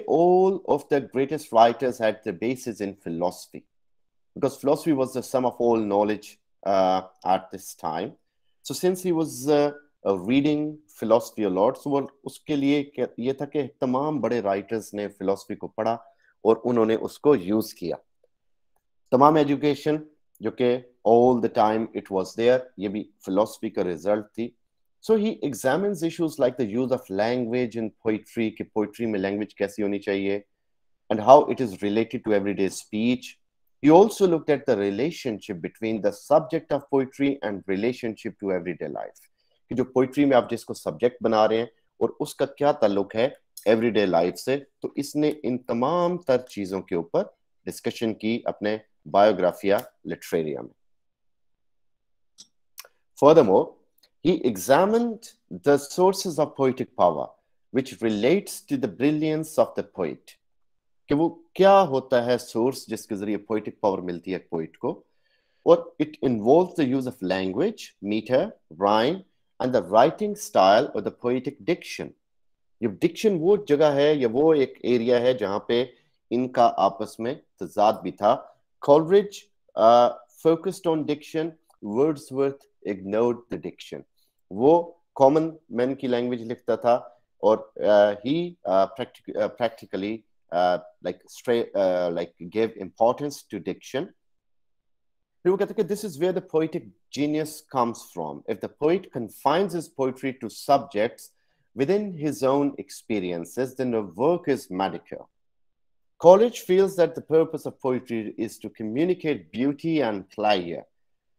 all of the greatest writers had their basis in philosophy because philosophy was the sum of all knowledge uh, at this time. So since he was reading philosophy a lot so उसके लिए ये था कि तमाम बड़े writers ने philosophy को पढ़ा और उन्होंने उसको यूज किया तमाम एजुकेशन जो कि all the time it was there ये भी फिलोसफी का रिजल्ट थी so he examine issues like the use of language in poetry कि पोइट्री में लैंग्वेज कैसी होनी चाहिए and how it is related to everyday speech He also looked at the relationship between the subject of poetry and relationship to everyday life. कि जो poetry में आप जिसको सब्जेक्ट बना रहे हैं और उसका क्या ताल्लुक है एवरीडे लाइफ से तो इसने इन तमाम तर चीजों के ऊपर डिस्कशन की अपने बायोग्राफिया लिटरेरिया में Furthermore, he examined the sources of poetic power, which relates to the brilliance of the poet. कि वो क्या होता है सोर्स जिसके जरिए पोइटिक पावर मिलती है पोइट को और it involve the use of language meter rhyme and the writing style और द पोइटिक डिक्शन ये डिक्शन वो जगह है या वो एक एरिया है जहां पे इनका आपस में तजाद भी था Coleridge focused on diction Wordsworth ignore the diction वो कॉमन मैन की लैंग्वेज लिखता था और he uh, practically Uh, like straight uh, like gave importance to diction this is where the poetic genius comes from. If the poet confines his poetry to subjects within his own experiences, then the work is mediocre. College feels that the purpose of poetry is to communicate beauty and pleasure.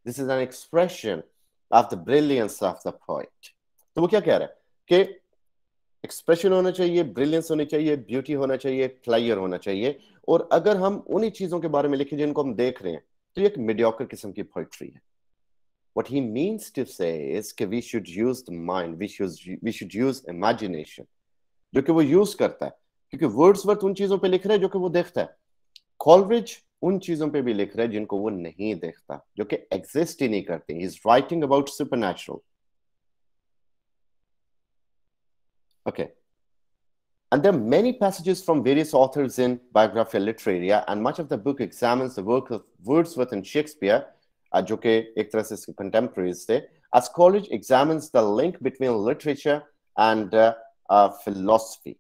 This is an expression of the brilliance of the poet. So, what expression होना चाहिए brilliance होनी चाहिए beauty होना चाहिए क्लाइयर होना चाहिए और अगर हम उन्हीं चीजों के बारे में लिखें जिनको हम देख रहे हैं तो एक मीडियोकर किस्म की पोइट्री है what he means to say we should use the mind we should use imagination जो कि वो यूज करता है क्योंकि वर्ड्स वर्थ उन चीजों पर लिख रहा है जो कि वो देखता है कॉलरिज उन चीजों पे भी लिख रहा है जिनको वो नहीं देखता जो कि एग्जिस्ट ही नहीं करते is writing about Okay. And there are many passages from various authors in biographical literature, and much of the book examines the work of Wordsworth and Shakespeare, जो कि एक तरह से थे as college examines the link between literature and uh, uh, philosophy.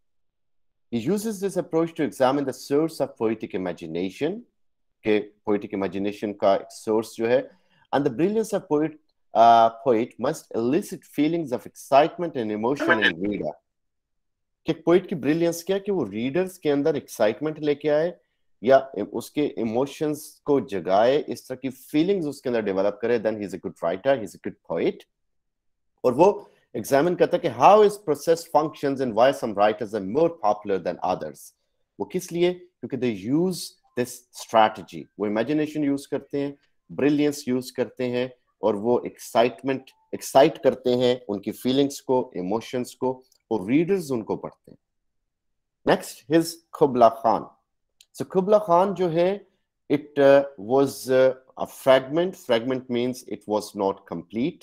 He uses this approach to examine the source of poetic imagination, के poetic imagination का source जो है, and the brilliance of poet uh, poet must elicit feelings of excitement and emotion in reader. कि poet की brilliance क्या है कि वो रीडर्स के अंदर एक्साइटमेंट लेके आए या उसके इमोशंस को जगाए इस तरह की फीलिंग्स उसके अंदर डेवलप करे then he is a good writer he is a good poet और वो एग्जामिन करता है कि how is process functions and why some writers are more popular than others वो किस लिए क्योंकि दे यूज दिस स्ट्रेटजी वो इमेजिनेशन यूज करते हैं ब्रिलियंस यूज करते हैं और वो एक्साइटमेंट एक्साइट करते हैं उनकी फीलिंग्स को इमोशंस को और रीडर्स उनको पढ़ते हैं next his Kubla Khan so Kubla Khan जो है it uh, was uh, a fragment fragment means it was not complete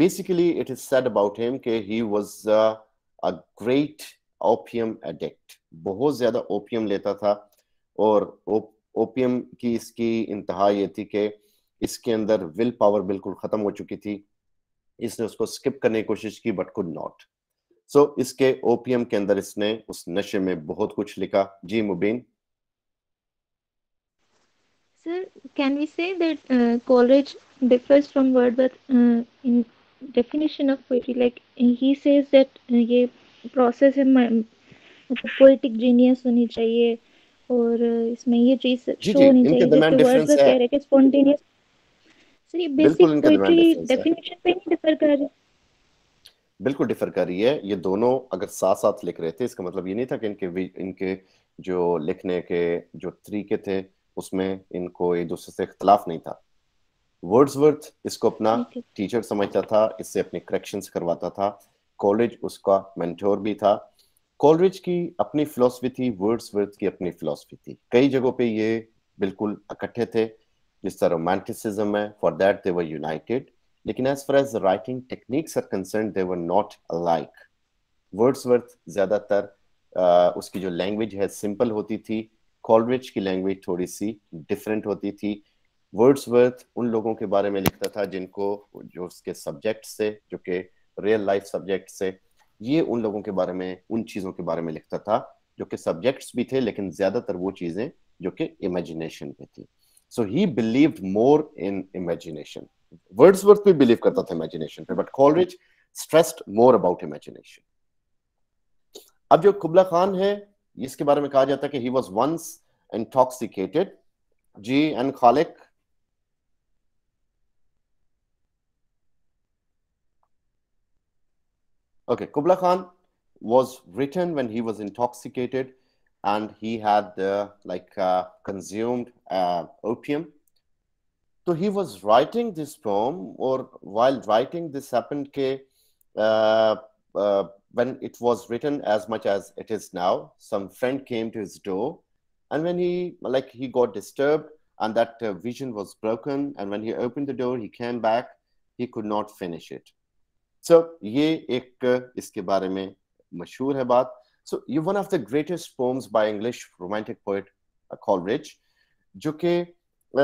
basically it is said about him that he was uh, a great opium addict बहुत ज्यादा opium लेता था और opium की इसकी इंतहा ये थी कि इसके अंदर विल पावर बिल्कुल खत्म हो चुकी थी इसने उसको स्किप करने की कोशिश की but could not so so, इसके ओपीएम के अंदर इसने उस नशे में बहुत कुछ लिखा जी मुबीन Sir, can we say that uh, Coleridge differs from Wordsworth uh, in definition of poetry? Like he says that uh, ये process है मतलब poetic genius होनी चाहिए और इसमें ये चीज शो होनी चाहिए जैसे वर्ड्स कह रहे हैं कि स्पॉन्टेनियस सर ये बेसिक पोएट्री डेफिनेशन पे नहीं डिफर कर रहे बिल्कुल डिफर कर रही है ये दोनों अगर साथ साथ लिख रहे थे इसका मतलब ये नहीं था कि इनके इनके जो लिखने के जो तरीके थे उसमें इनको एक दूसरे से इख्तलाफ नहीं था वर्ड्सवर्थ इसको अपना टीचर समझता था इससे अपने करेक्शन करवाता था कॉलेज उसका मेंटोर भी था कॉलरिज की अपनी फिलोसफी थी वर्ड्सवर्थ की अपनी फिलोसफी थी कई जगहों पे ये बिल्कुल इकट्ठे थे जिस तरह रोमांटिसिज्म है for that they were united लेकिन as far as writing techniques are concern they were not alike वर्थ ज्यादातर उसकी जो लैंग्वेज है सिंपल होती थी कॉलरिज की लैंग्वेज थोड़ी सी डिफरेंट होती थी वर्थ उन लोगों के बारे में लिखता था जिनको जो उसके सब्जेक्ट से जो कि रियल लाइफ सब्जेक्ट से ये उन लोगों के बारे में उन चीज़ों के बारे में लिखता था जो कि सब्जेक्ट्स भी थे लेकिन ज़्यादातर वो चीज़ें जो कि इमेजिनेशन पे थी so he believe more in imagination Wordsworth भी बिलीव करता था इमेजिनेशन पे but Coleridge stressed more about imagination अब जो कुबला खान है इसके बारे में कहा जाता है कि ही वाज वंस इंटॉक्सिकेटेड जी एंड खालिक okay Kubla Khan was written when he was intoxicated and he had like consumed opium तो he was writing this poem और वाइल राइटिंग दिस हैपेंड के when it was written as much as it is now some friend came to his door and when he like he got disturbed and that uh, vision was broken and when he opened the door he came back he could not finish it so ye ek uh, iske bare mein mashhoor hai baat so you one of the greatest poems by english romantic poet uh, coleridge jo ke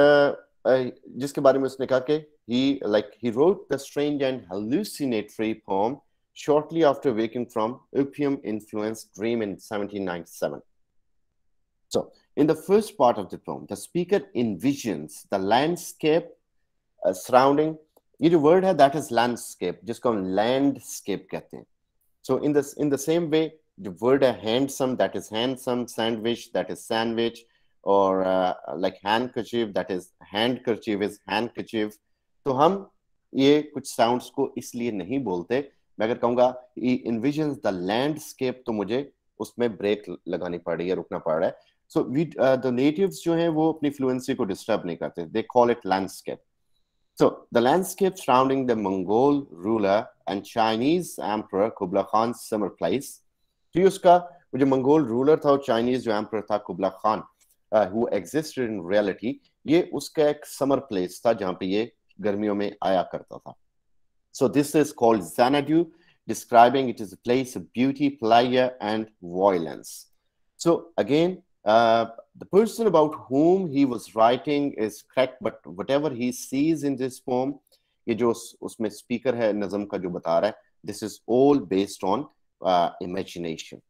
uh, जिसके बारे में उसने कहा कि he like he wrote the strange and hallucinatory poem shortly after waking from opium influenced dream in 1797 so in the first part of the poem the speaker envisions the landscape uh, surrounding ये जो word है that is landscape जिसको हम landscape कहते हैं so in the in the same way जो word है handsome that is handsome sandwich that is sandwich और like handkerchief that is handkerchief is handkerchief तो हम ये कुछ साउंड्स को इसलिए नहीं बोलते मैं अगर कहूंगा इनविजन द लैंडस्केप तो मुझे उसमें ब्रेक लगानी पड़ रही है रुकना पड़ रहा है सो वी द नेटिव्स जो है वो अपनी फ्लुएंसी को डिस्टर्ब नहीं करते they call it landscape so the landscape surrounding the Mongol ruler and Chinese emperor Kubla Khan summer place तो उसका जो मंगोल रूलर था वो चाइनीज जो एम्पर था Kubla Khan who existed in reality ये उसका एक समर प्लेस था जहां पे ये गर्मियों में आया करता था so this is called Xanadu describing it as a place of beauty, pleasure, and violence. So again, uh, the person about whom he was writing is correct, but whatever he sees in this poem, ये जो उस, उसमें speaker है नज़म का जो बता रहा है this is all based on imagination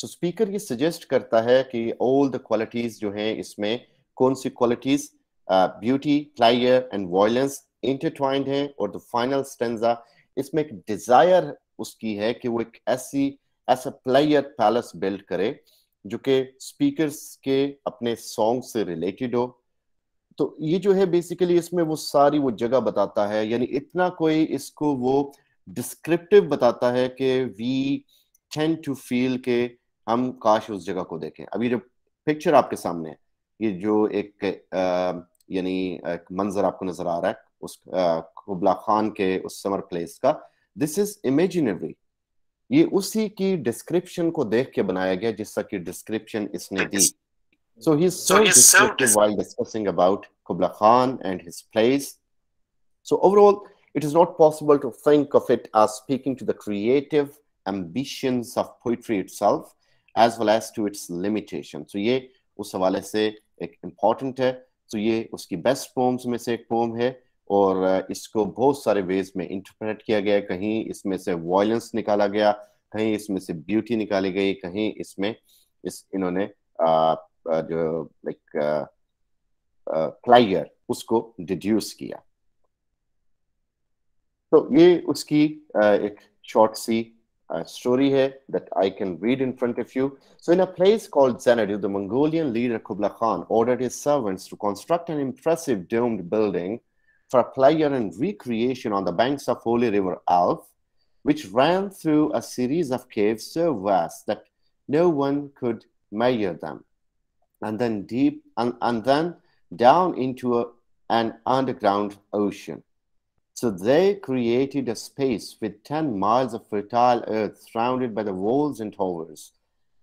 so speaker ये सजेस्ट करता है कि ऑल द क्वालिटीज जो है इसमें कौन सी qualities beauty pleasure and violence intertwined है और द फाइनल स्टेंजा इसमें एक डिजायर उसकी है कि वो एक ऐसी ऐसा प्लेयर पैलेस बिल्ड करे जो कि स्पीकर्स के अपने सॉन्ग से रिलेटेड हो तो ये जो है बेसिकली इसमें वो सारी वो जगह बताता है यानी इतना कोई इसको वो डिस्क्रिप्टिव बताता है कि वी टेन टू फील के हम काश उस जगह को देखें अभी जो पिक्चर आपके सामने है ये जो एक यानी एक मंजर आपको नजर आ रहा है उस कुबला खान के उस समर प्लेस का दिस इज इमेजिनरी ये उसी की डिस्क्रिप्शन को देख के बनाया गया जिस तरह की डिस्क्रिप्शन इसने दी so he so descriptive while discussing about Kubla Khan and his place so overall it is not possible to think of it as speaking to the creative ambitions of poetry itself as well as to its limitation so ये उस हवाले से एक important है सो तो so ये उसकी best poems में से एक पोम है और इसको बहुत सारे वेज में इंटरप्रेट किया गया कहीं इसमें से वॉयलेंस निकाला गया कहीं इसमें से ब्यूटी निकाली गई कहीं इसमें इस इन्होंने जो लाइक प्लायर उसको डिड्यूस किया तो ये उसकी एक शॉर्ट सी uh, story here that I can read in front of you. So, in a place called Xanadu, the Mongolian leader Kublai Khan ordered his servants to construct an impressive domed building for pleasure and recreation on the banks of Holy River Alf, which ran through a series of caves so vast that no one could measure them. And then deep, and, and then down into a, an underground ocean. So they created a space with 10 miles of fertile earth surrounded by the walls and towers.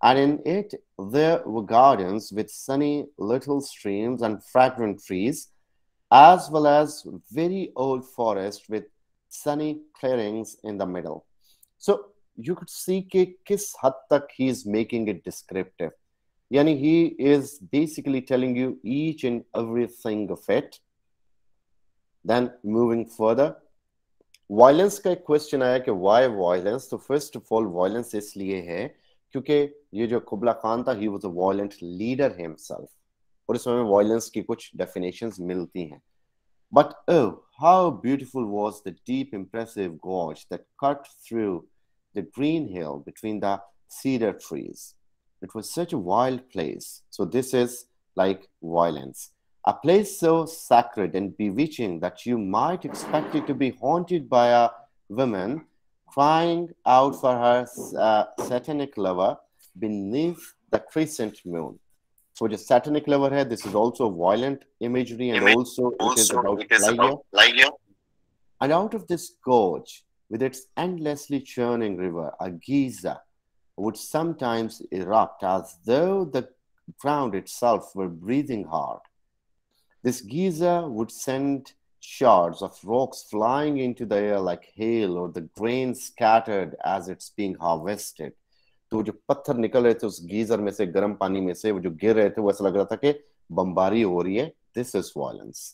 And in it, there were gardens with sunny little streams and fragrant trees, as well as very old forests with sunny clearings in the middle. So you could see kiss hattak had he is making it descriptive. Yani he is basically telling you each and everything of it then moving further violence ka ek question aaya ki why violence so first of all violence isliye hai kyunki ye jo kubla khan he was a violent leader himself aur isme violence ki kuch definitions milti hain but oh how beautiful was the deep impressive gorge that cut through the green hill between the cedar trees it was such a wild place so this is like violence a place so sacred and bewitching that you might expect it to be haunted by a woman crying out for her uh, satanic lover beneath the crescent moon. So the satanic lover here, this is also violent imagery and also, also it is about, it is Lygia. about And out of this gorge, with its endlessly churning river, a geyser would sometimes erupt as though the ground itself were breathing hard this geyser would send shards of rocks flying into the air like hail or the grain scattered as it's being harvested. तो जो पत्थर निकल रहे थे उस geyser में से गर्म पानी में से वो जो गिर रहे थे वो ऐसा लग रहा था कि बमबारी हो रही है this is violence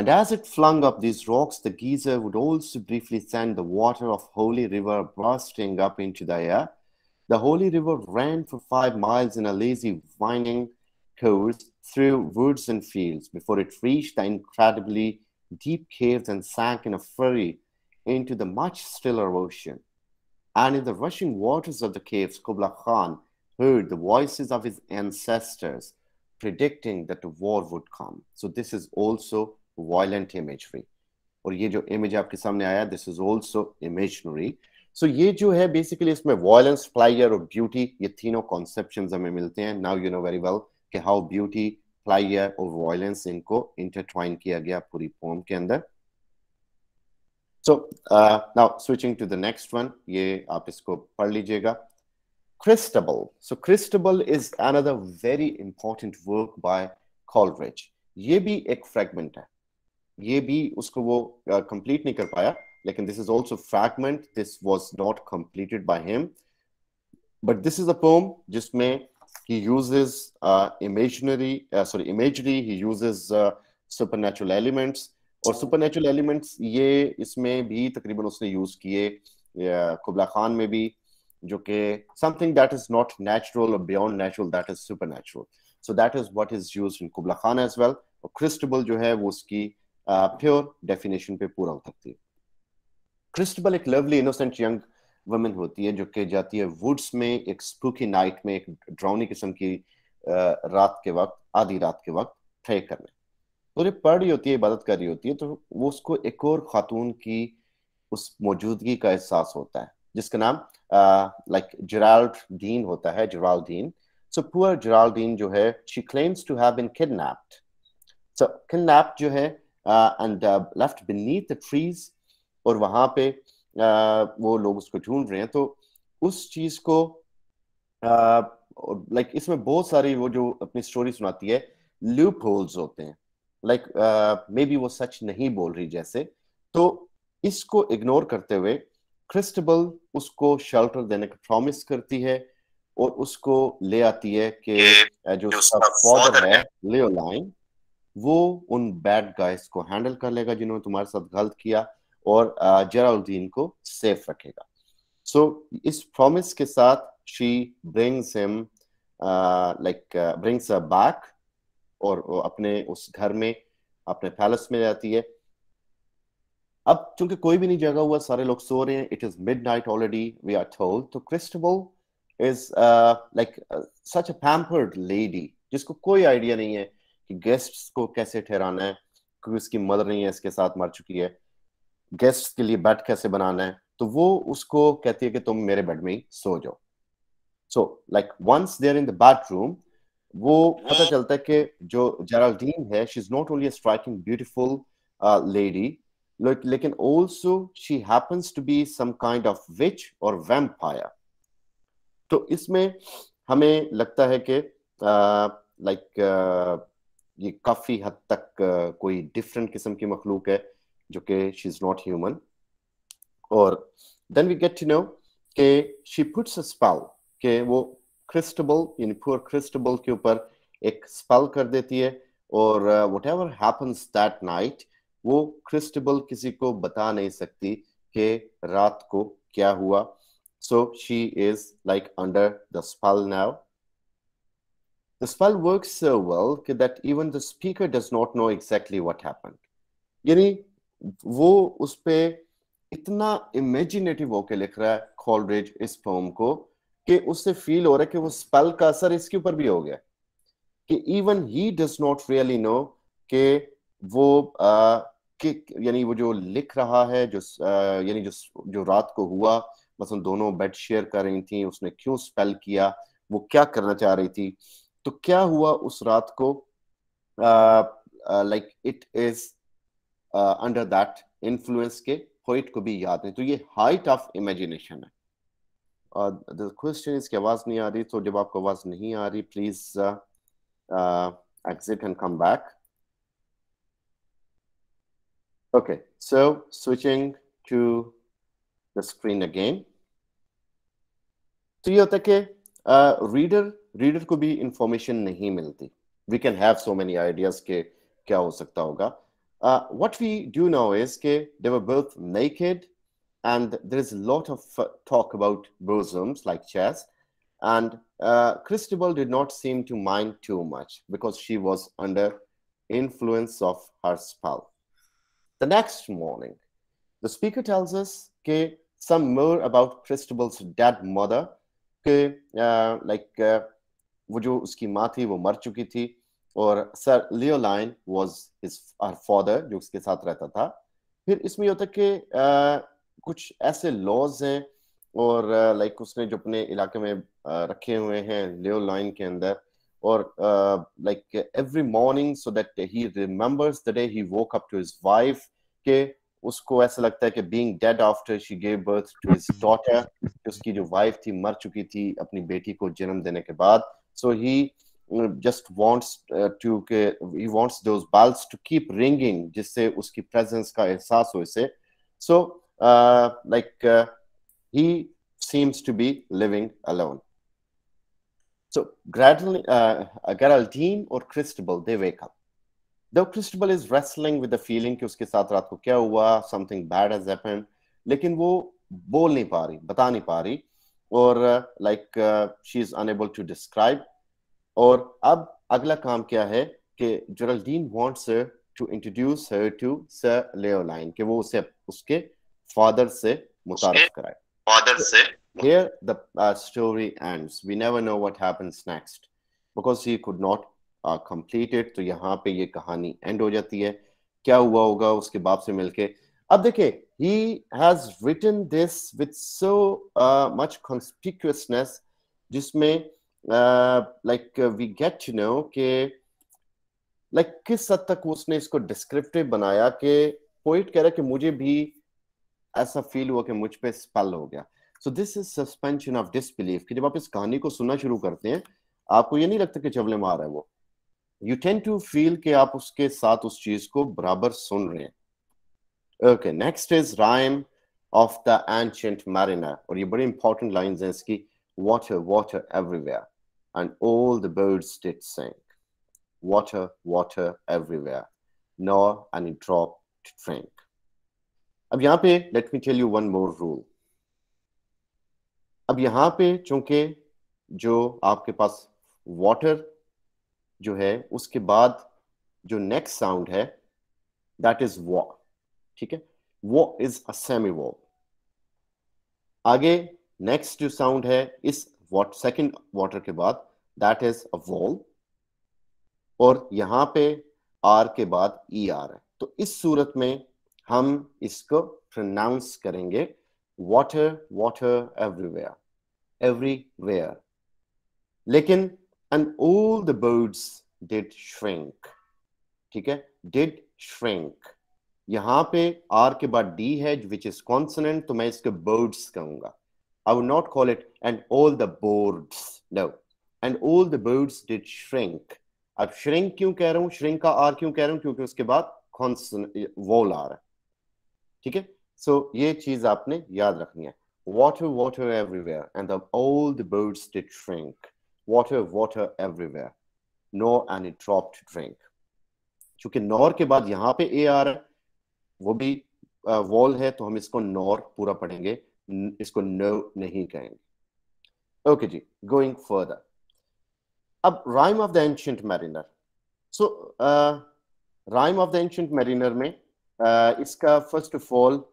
And as it flung up these rocks, the geyser would also briefly send the water of Holy River bursting up into the air. The Holy River ran for five miles in a lazy, winding course through woods and fields before it reached the incredibly deep caves and sank in a fury into the much stiller ocean. And in the rushing waters of the caves, Kubla Khan heard the voices of his ancestors predicting that the war would come. So this is also violent imagery. और ये जो image आपके सामने आया this is also imaginary. So so, ये जो है basically इसमें वॉयलेंस प्लायर और ब्यूटी ये तीनों कॉन्सेप्शन हमें मिलते हैं now you know very well कि हाउ ब्यूटी प्लायर और वॉयलेंस इनको इंटरट्वाइन किया गया पूरी पोम के अंदर so now switching to the next one ये आप इसको पढ़ लीजिएगा Christabel so Christabel is another very important work by Coleridge ये भी एक फ्रेगमेंट है ये भी उसको वो कंप्लीट uh, नहीं कर पाया लेकिन this is also fragment this was not completed by him but this is a poem जिसमें he uses uh, imaginary uh, sorry imagery he uses uh, supernatural elements or supernatural elements ye isme bhi takriban usne use kiye kubla khan mein bhi jo something that is not natural or beyond natural that is supernatural so that is what is used in kubla khan as well or cristobal jo hai wo uski pure definition pe pura utarti hai cristobal ek lovely innocent young women होती है जो कि जाती है woods में एक spooky night में एक ड्राउनी किस्म की रात के वक्त आधी रात के वक्त ट्रे करने तो ये पढ़ रही होती है इबादत कर रही होती है तो वो उसको एक और खातून की उस मौजूदगी का एहसास होता है जिसका नाम लाइक जराल्ड डीन होता है Geraldine so poor Geraldine जो है she claims to have been kidnapped so kidnapped जो है and left beneath the trees और वहां पे वो लोग उसको ढूंढ रहे हैं तो उस चीज को लाइक इसमें बहुत सारी वो जो अपनी स्टोरी सुनाती है लूप होल्स होते हैं लाइक मे बी वो सच नहीं बोल रही जैसे तो इसको इग्नोर करते हुए क्रिस्टबल उसको शेल्टर देने का प्रॉमिस करती है और उसको ले आती है कि जो उसका फादर है लियोलाइन वो उन बैड गाइस को हैंडल कर लेगा जिन्होंने तुम्हारे साथ गलत किया और जराउद्दीन को सेफ रखेगा सो so, इस प्रॉमिस के साथ she brings him like brings a back और अपने उस घर में अपने पैलेस में जाती है अब चूंकि कोई भी नहीं जगा हुआ सारे लोग सो रहे हैं it is midnight already we are told तो Christabel is like such a pampered lady जिसको कोई आइडिया नहीं है कि गेस्ट्स को कैसे ठहराना है क्योंकि उसकी मदर नहीं है इसके साथ मर चुकी है गेस्ट के लिए बेड कैसे बनाना है तो वो उसको कहती है कि तुम मेरे बेड में ही सो जाओ so like once there in the bedroom वो पता चलता है कि जो जेराल्डीन है she is not only striking beautiful lady लेकिन also she happens to be some kind of witch और वैम्पायर तो इसमें हमें लगता है कि लाइक uh, uh, ये काफी हद तक uh, कोई डिफरेंट किस्म की मखलूक है okay she's not human or then we get to know okay she puts a spell okay wo crystal in poor crystal ke upar ek spell kar deti hai aur uh, whatever happens that night wo crystal kisi ko bata nahi sakti ke so she is like under the spell now the spell works so well that even the speaker does not know exactly what happened वो उस पर इतना imaginative होके लिख रहा है Coleridge इस form को कि उससे फील हो रहा है कि वो स्पेल का असर इसके ऊपर भी हो गया कि even he does not really know कि वो कि यानी वो जो लिख रहा है जो यानी जो जो रात को हुआ मतलब दोनों बेड शेयर कर रही थी उसने क्यों स्पेल किया वो क्या करना चाह रही थी तो क्या हुआ उस रात को like it is under that influence के होइट को भी याद है तो ये हाइट ऑफ इमेजिनेशन है क्वेश्चन इसकी आवाज नहीं आ रही तो जब आपको आवाज नहीं आ रही please exit and come back okay so switching to the screen again तो ये होता है कि रीडर uh, रीडर को भी इंफॉर्मेशन नहीं मिलती we can have so many ideas के क्या हो सकता होगा Uh, what we do know is that they were both naked, and there is a lot of uh, talk about bosoms like chest. And uh, Christabel did not seem to mind too much because she was under influence of her spell. The next morning, the speaker tells us some more about Christabel's dead mother. uh, like uh, वो जो उसकी माँ थी और sir Leoline was his her father जो उसके साथ रहता था फिर इसमें होता कि कुछ ऐसे लॉज हैं और लाइक उसने जो अपने इलाके में रखे हुए हैं लियोलाइन के अंदर और like every morning so that he remembers the day he woke up to his wife के उसको ऐसा लगता है कि being dead after she gave birth to his daughter उसकी जो वाइफ थी मर चुकी थी अपनी बेटी को जन्म देने के बाद सो ही just wants uh, to he wants those bells to keep ringing जिससे uski presence का एहसास हो इसे so uh, like uh, he seems to be living alone so gradually uh, Geraldine or Cristobal they wake up though Cristobal is wrestling with the feeling कि उसके साथ रात को क्या हुआ something bad has happened लेकिन वो बोल नहीं पा रही She नहीं पा रही और लाइक शी इज अनेबल और अब अगला काम क्या है कि Geraldine wants to introduce to sir Leoline के वो उसे उसके फादर से मुतार कराए फादर से here the story ends we never know what happens next because he could not completed तो यहाँ पे ये कहानी एंड हो जाती है क्या हुआ होगा उसके बाप से मिलकर अब देखिये uh, जिसमें like we get you know के लाइक like किस हद तक उसने इसको डिस्क्रिप्टिव बनाया कि पोइट कह रहा कि मुझे भी ऐसा फील हुआ कि मुझ पे स्पेल हो गया so this is suspension of disbelief कि जब आप इस कहानी को सुनना शुरू करते हैं आपको ये नहीं लगता कि चवले मार है वो यू टेन टू फील कि आप उसके साथ उस चीज को बराबर सुन रहे हैं okay next is rime of the ancient mariner और ये बड़ी इंपॉर्टेंट लाइन है इसकी water water everywhere and all the birds did sing. Water, water everywhere, nor any drop to drink. अब यहाँ पे let me tell you one more rule अब यहाँ पे चूंकि जो आपके पास वाटर जो है उसके बाद जो नेक्स्ट साउंड है दैट इज वॉ ठीक है वो इज अ सेमी वॉ आगे नेक्स्ट जो साउंड है इस वॉट सेकेंड वाटर के बाद दैट इज अ वॉल और यहां पे आर के बाद ई e आर है तो इस सूरत में हम इसको प्रोनाउंस करेंगे वाटर वाटर एवरीवेयर एवरीवेयर लेकिन and all the birds did shrink ठीक है डिड श्रिंक यहां पे आर के बाद डी है विच इज कॉन्सनेंट तो मैं इसके बर्ड्स कहूंगा I would not call it, and all the boards. No. And all the boards did shrink. अब shrink क्यों कह रहा हूं Shrink का R क्यों कह रहा हूं क्योंकि उसके बाद consonant vowel आ रहा है ठीक है So ये चीज आपने याद रखनी है water water everywhere and the, all the birds did shrink water water everywhere nor and it dropped drink क्योंकि नॉर के बाद यहाँ पे ए आ रहा है वो भी वॉल है तो हम इसको नॉर पूरा पढ़ेंगे इसको नो नहीं कहेंगे ओके जी गोइंग फर्दर अब rime of the ancient mariner so rime of the ancient mariner में uh, इसका फर्स्ट ऑफ ऑल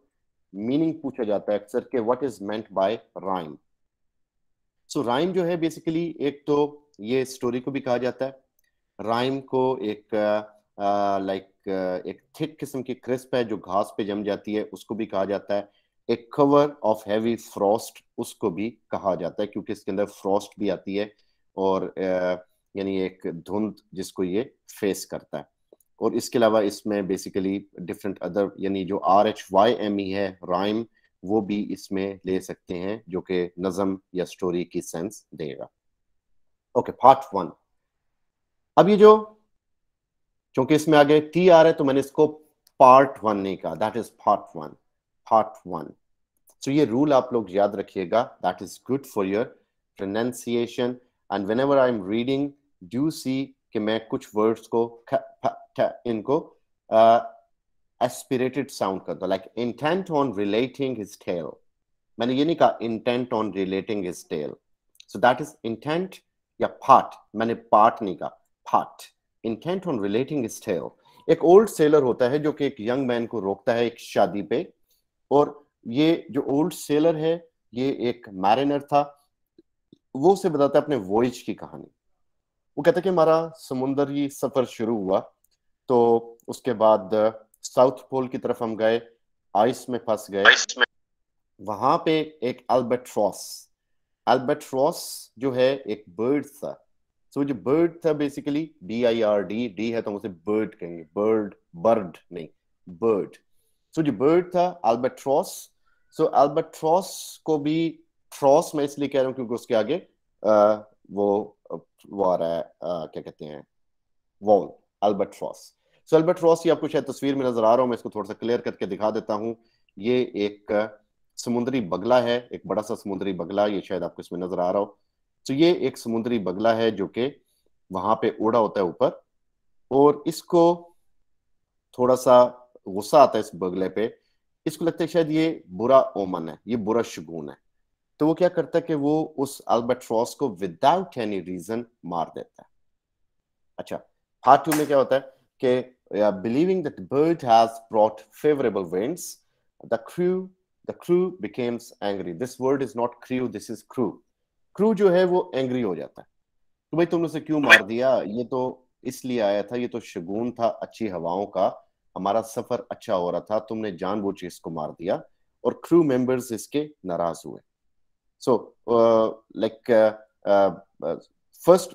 मीनिंग पूछा जाता है अक्सर के what is meant by rime so rime जो है बेसिकली एक तो ये स्टोरी को भी कहा जाता है राइम को एक like uh, uh, like, uh, एक थिक किस्म की क्रिस्प है जो घास पे जम जाती है उसको भी कहा जाता है एक कवर ऑफ हैवी फ्रॉस्ट उसको भी कहा जाता है क्योंकि इसके अंदर फ्रॉस्ट भी आती है और यानी एक धुंध जिसको ये फेस करता है और इसके अलावा इसमें बेसिकली डिफरेंट अदर यानी जो R H Y M E है राइम वो भी इसमें ले सकते हैं जो कि नज़म या स्टोरी की सेंस देगा ओके पार्ट वन अब ये जो क्योंकि इसमें आगे टी आर है तो मैंने इसको पार्ट वन नहीं कहा that is part one part one so ये रूल आप लोग याद रखिएगा that is good for your pronunciation and whenever I am reading do see कि मैं कुछ वर्ड्स को इनको एस्पिरेटेड साउंड करता like intent on relating his tale मैंने ये नहीं कहा intent on relating his tale so that is intent या पार्ट मैंने पार्ट नहीं कहा part intent on relating his tell एक ओल्ड सेलर होता है जो कि एक यंग मैन को रोकता है एक शादी पे और ये जो ओल्ड सेलर है ये एक मैरिनर था वो उसे बताता है अपने वॉइज की कहानी वो कहता है कि हमारा समुद्री सफर शुरू हुआ तो उसके बाद साउथ uh, पोल की तरफ हम गए आइस में फंस गए वहां पे एक अल्बेट्रॉस अल्बेट्रॉस जो है एक बर्ड था सो so, जो बर्ड था basically B I R D D है तो हम उसे बर्ड कहेंगे बर्ड बर्ड नहीं बर्ड सो जो बर्ड था अल्बेट्रॉस सो अल्बेट्रॉस को भी ट्रॉस मैं इसलिए कह रहा हूँ क्योंकि उसके आगे आ, वो वो आ रहा है आ, क्या कहते हैं वॉल अल्बेट्रॉस सो अल्बेट्रॉस ये आपको शायद तस्वीर में नजर आ रहा हूँ मैं इसको थोड़ा सा क्लियर करके दिखा देता हूँ ये एक समुद्री बगला है एक बड़ा सा समुद्री बगला ये शायद आपको इसमें नजर आ रहा हो तो ये एक समुद्री बगला है जो कि वहां पे उड़ा होता है ऊपर और इसको थोड़ा सा गुस्सा आता है इस बगले पे इसको लगता है शायद ये बुरा ओमन है ये बुरा शगुन है तो वो क्या करता है कि वो उस अल्बेट्रॉस को विदाउट एनी रीजन मार देता है अच्छा पार्ट टू में क्या होता है कि believing that bird has brought favourable winds the crew the crew becomes angry this word is not crew this is crew crew जो है वो एंग्री हो जाता है तो भाई तुमने उसे क्यों मार दिया ये तो इसलिए आया था ये तो शगुन था अच्छी हवाओं का हमारा सफर अच्छा हो रहा था तुमने जान के इसको मार दिया और क्रू मेंबर्स इसके नाराज हुए सो लाइक फर्स्ट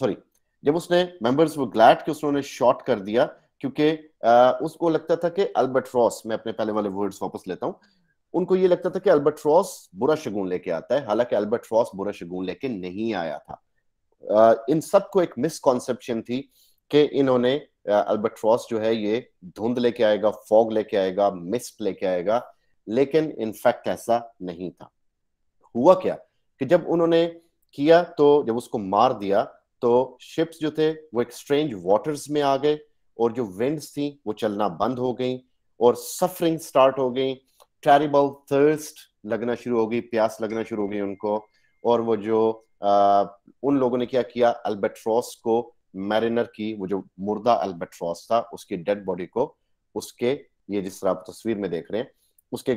सॉरी जब उसने मेंबर्स वो ग्लैड कि उसने शॉट कर दिया क्योंकि uh, उसको लगता था कि अल्बर्ट रॉस मैं अपने पहले वाले वर्ड्स वापस लेता हूँ उनको ये लगता था कि अल्बर्ट रॉस बुरा शगुन लेके आता है हालांकि अल्बर्ट रॉस बुरा शगुन लेके नहीं आया था uh, इन सबको एक मिसकॉन्सेप्शन थी कि इन्होंने अल्बर्ट्रॉस जो है ये धुंध लेके आएगा फॉग लेके आएगा मिस्ट लेके आएगा लेकिन इनफैक्ट ऐसा नहीं था हुआ क्या कि जब उन्होंने किया तो जब उसको मार दिया तो शिप्स जो थे वो एक स्ट्रेंज वाटर्स में आ गए और जो विंड्स थी वो चलना बंद हो गई और सफरिंग स्टार्ट हो गई टेरिबल थर्स्ट लगना शुरू हो गई प्यास लगना शुरू हो गई उनको और वो जो आ, उन लोगों ने क्या किया अल्बेट्रॉस को मैरिनर की वो जो मुर्दा अल्बेट्रॉस था उसकी डेड बॉडी को उसके ये जिस तरह आप तस्वीर में देख रहे हैं उसके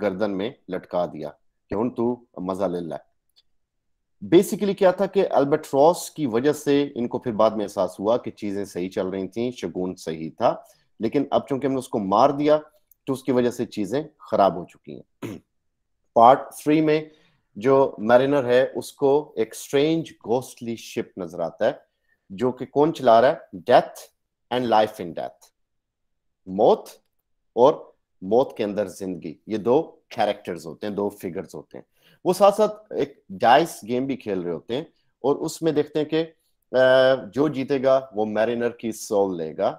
गर्दन में लटका दिया कि हूं तू मजा ले ला बेसिकली क्या था कि अल्बेट्रॉस की वजह से इनको फिर बाद में एहसास हुआ कि चीजें सही चल रही थी शगुन सही था लेकिन अब चूंकि हमने उसको मार दिया तो उसकी वजह से चीजें खराब हो चुकी हैं पार्ट थ्री में जो मैरिनर है उसको एक स्ट्रेंज गोस्टली शिप नजर आता है जो कि कौन चला रहा है death and life in death मौत और मौत के अंदर जिंदगी ये दो कैरेक्टर्स होते हैं दो फिगर्स होते हैं वो साथ साथ एक डाइस गेम भी खेल रहे होते हैं और उसमें देखते हैं कि जो जीतेगा वो मैरिनर की सोल लेगा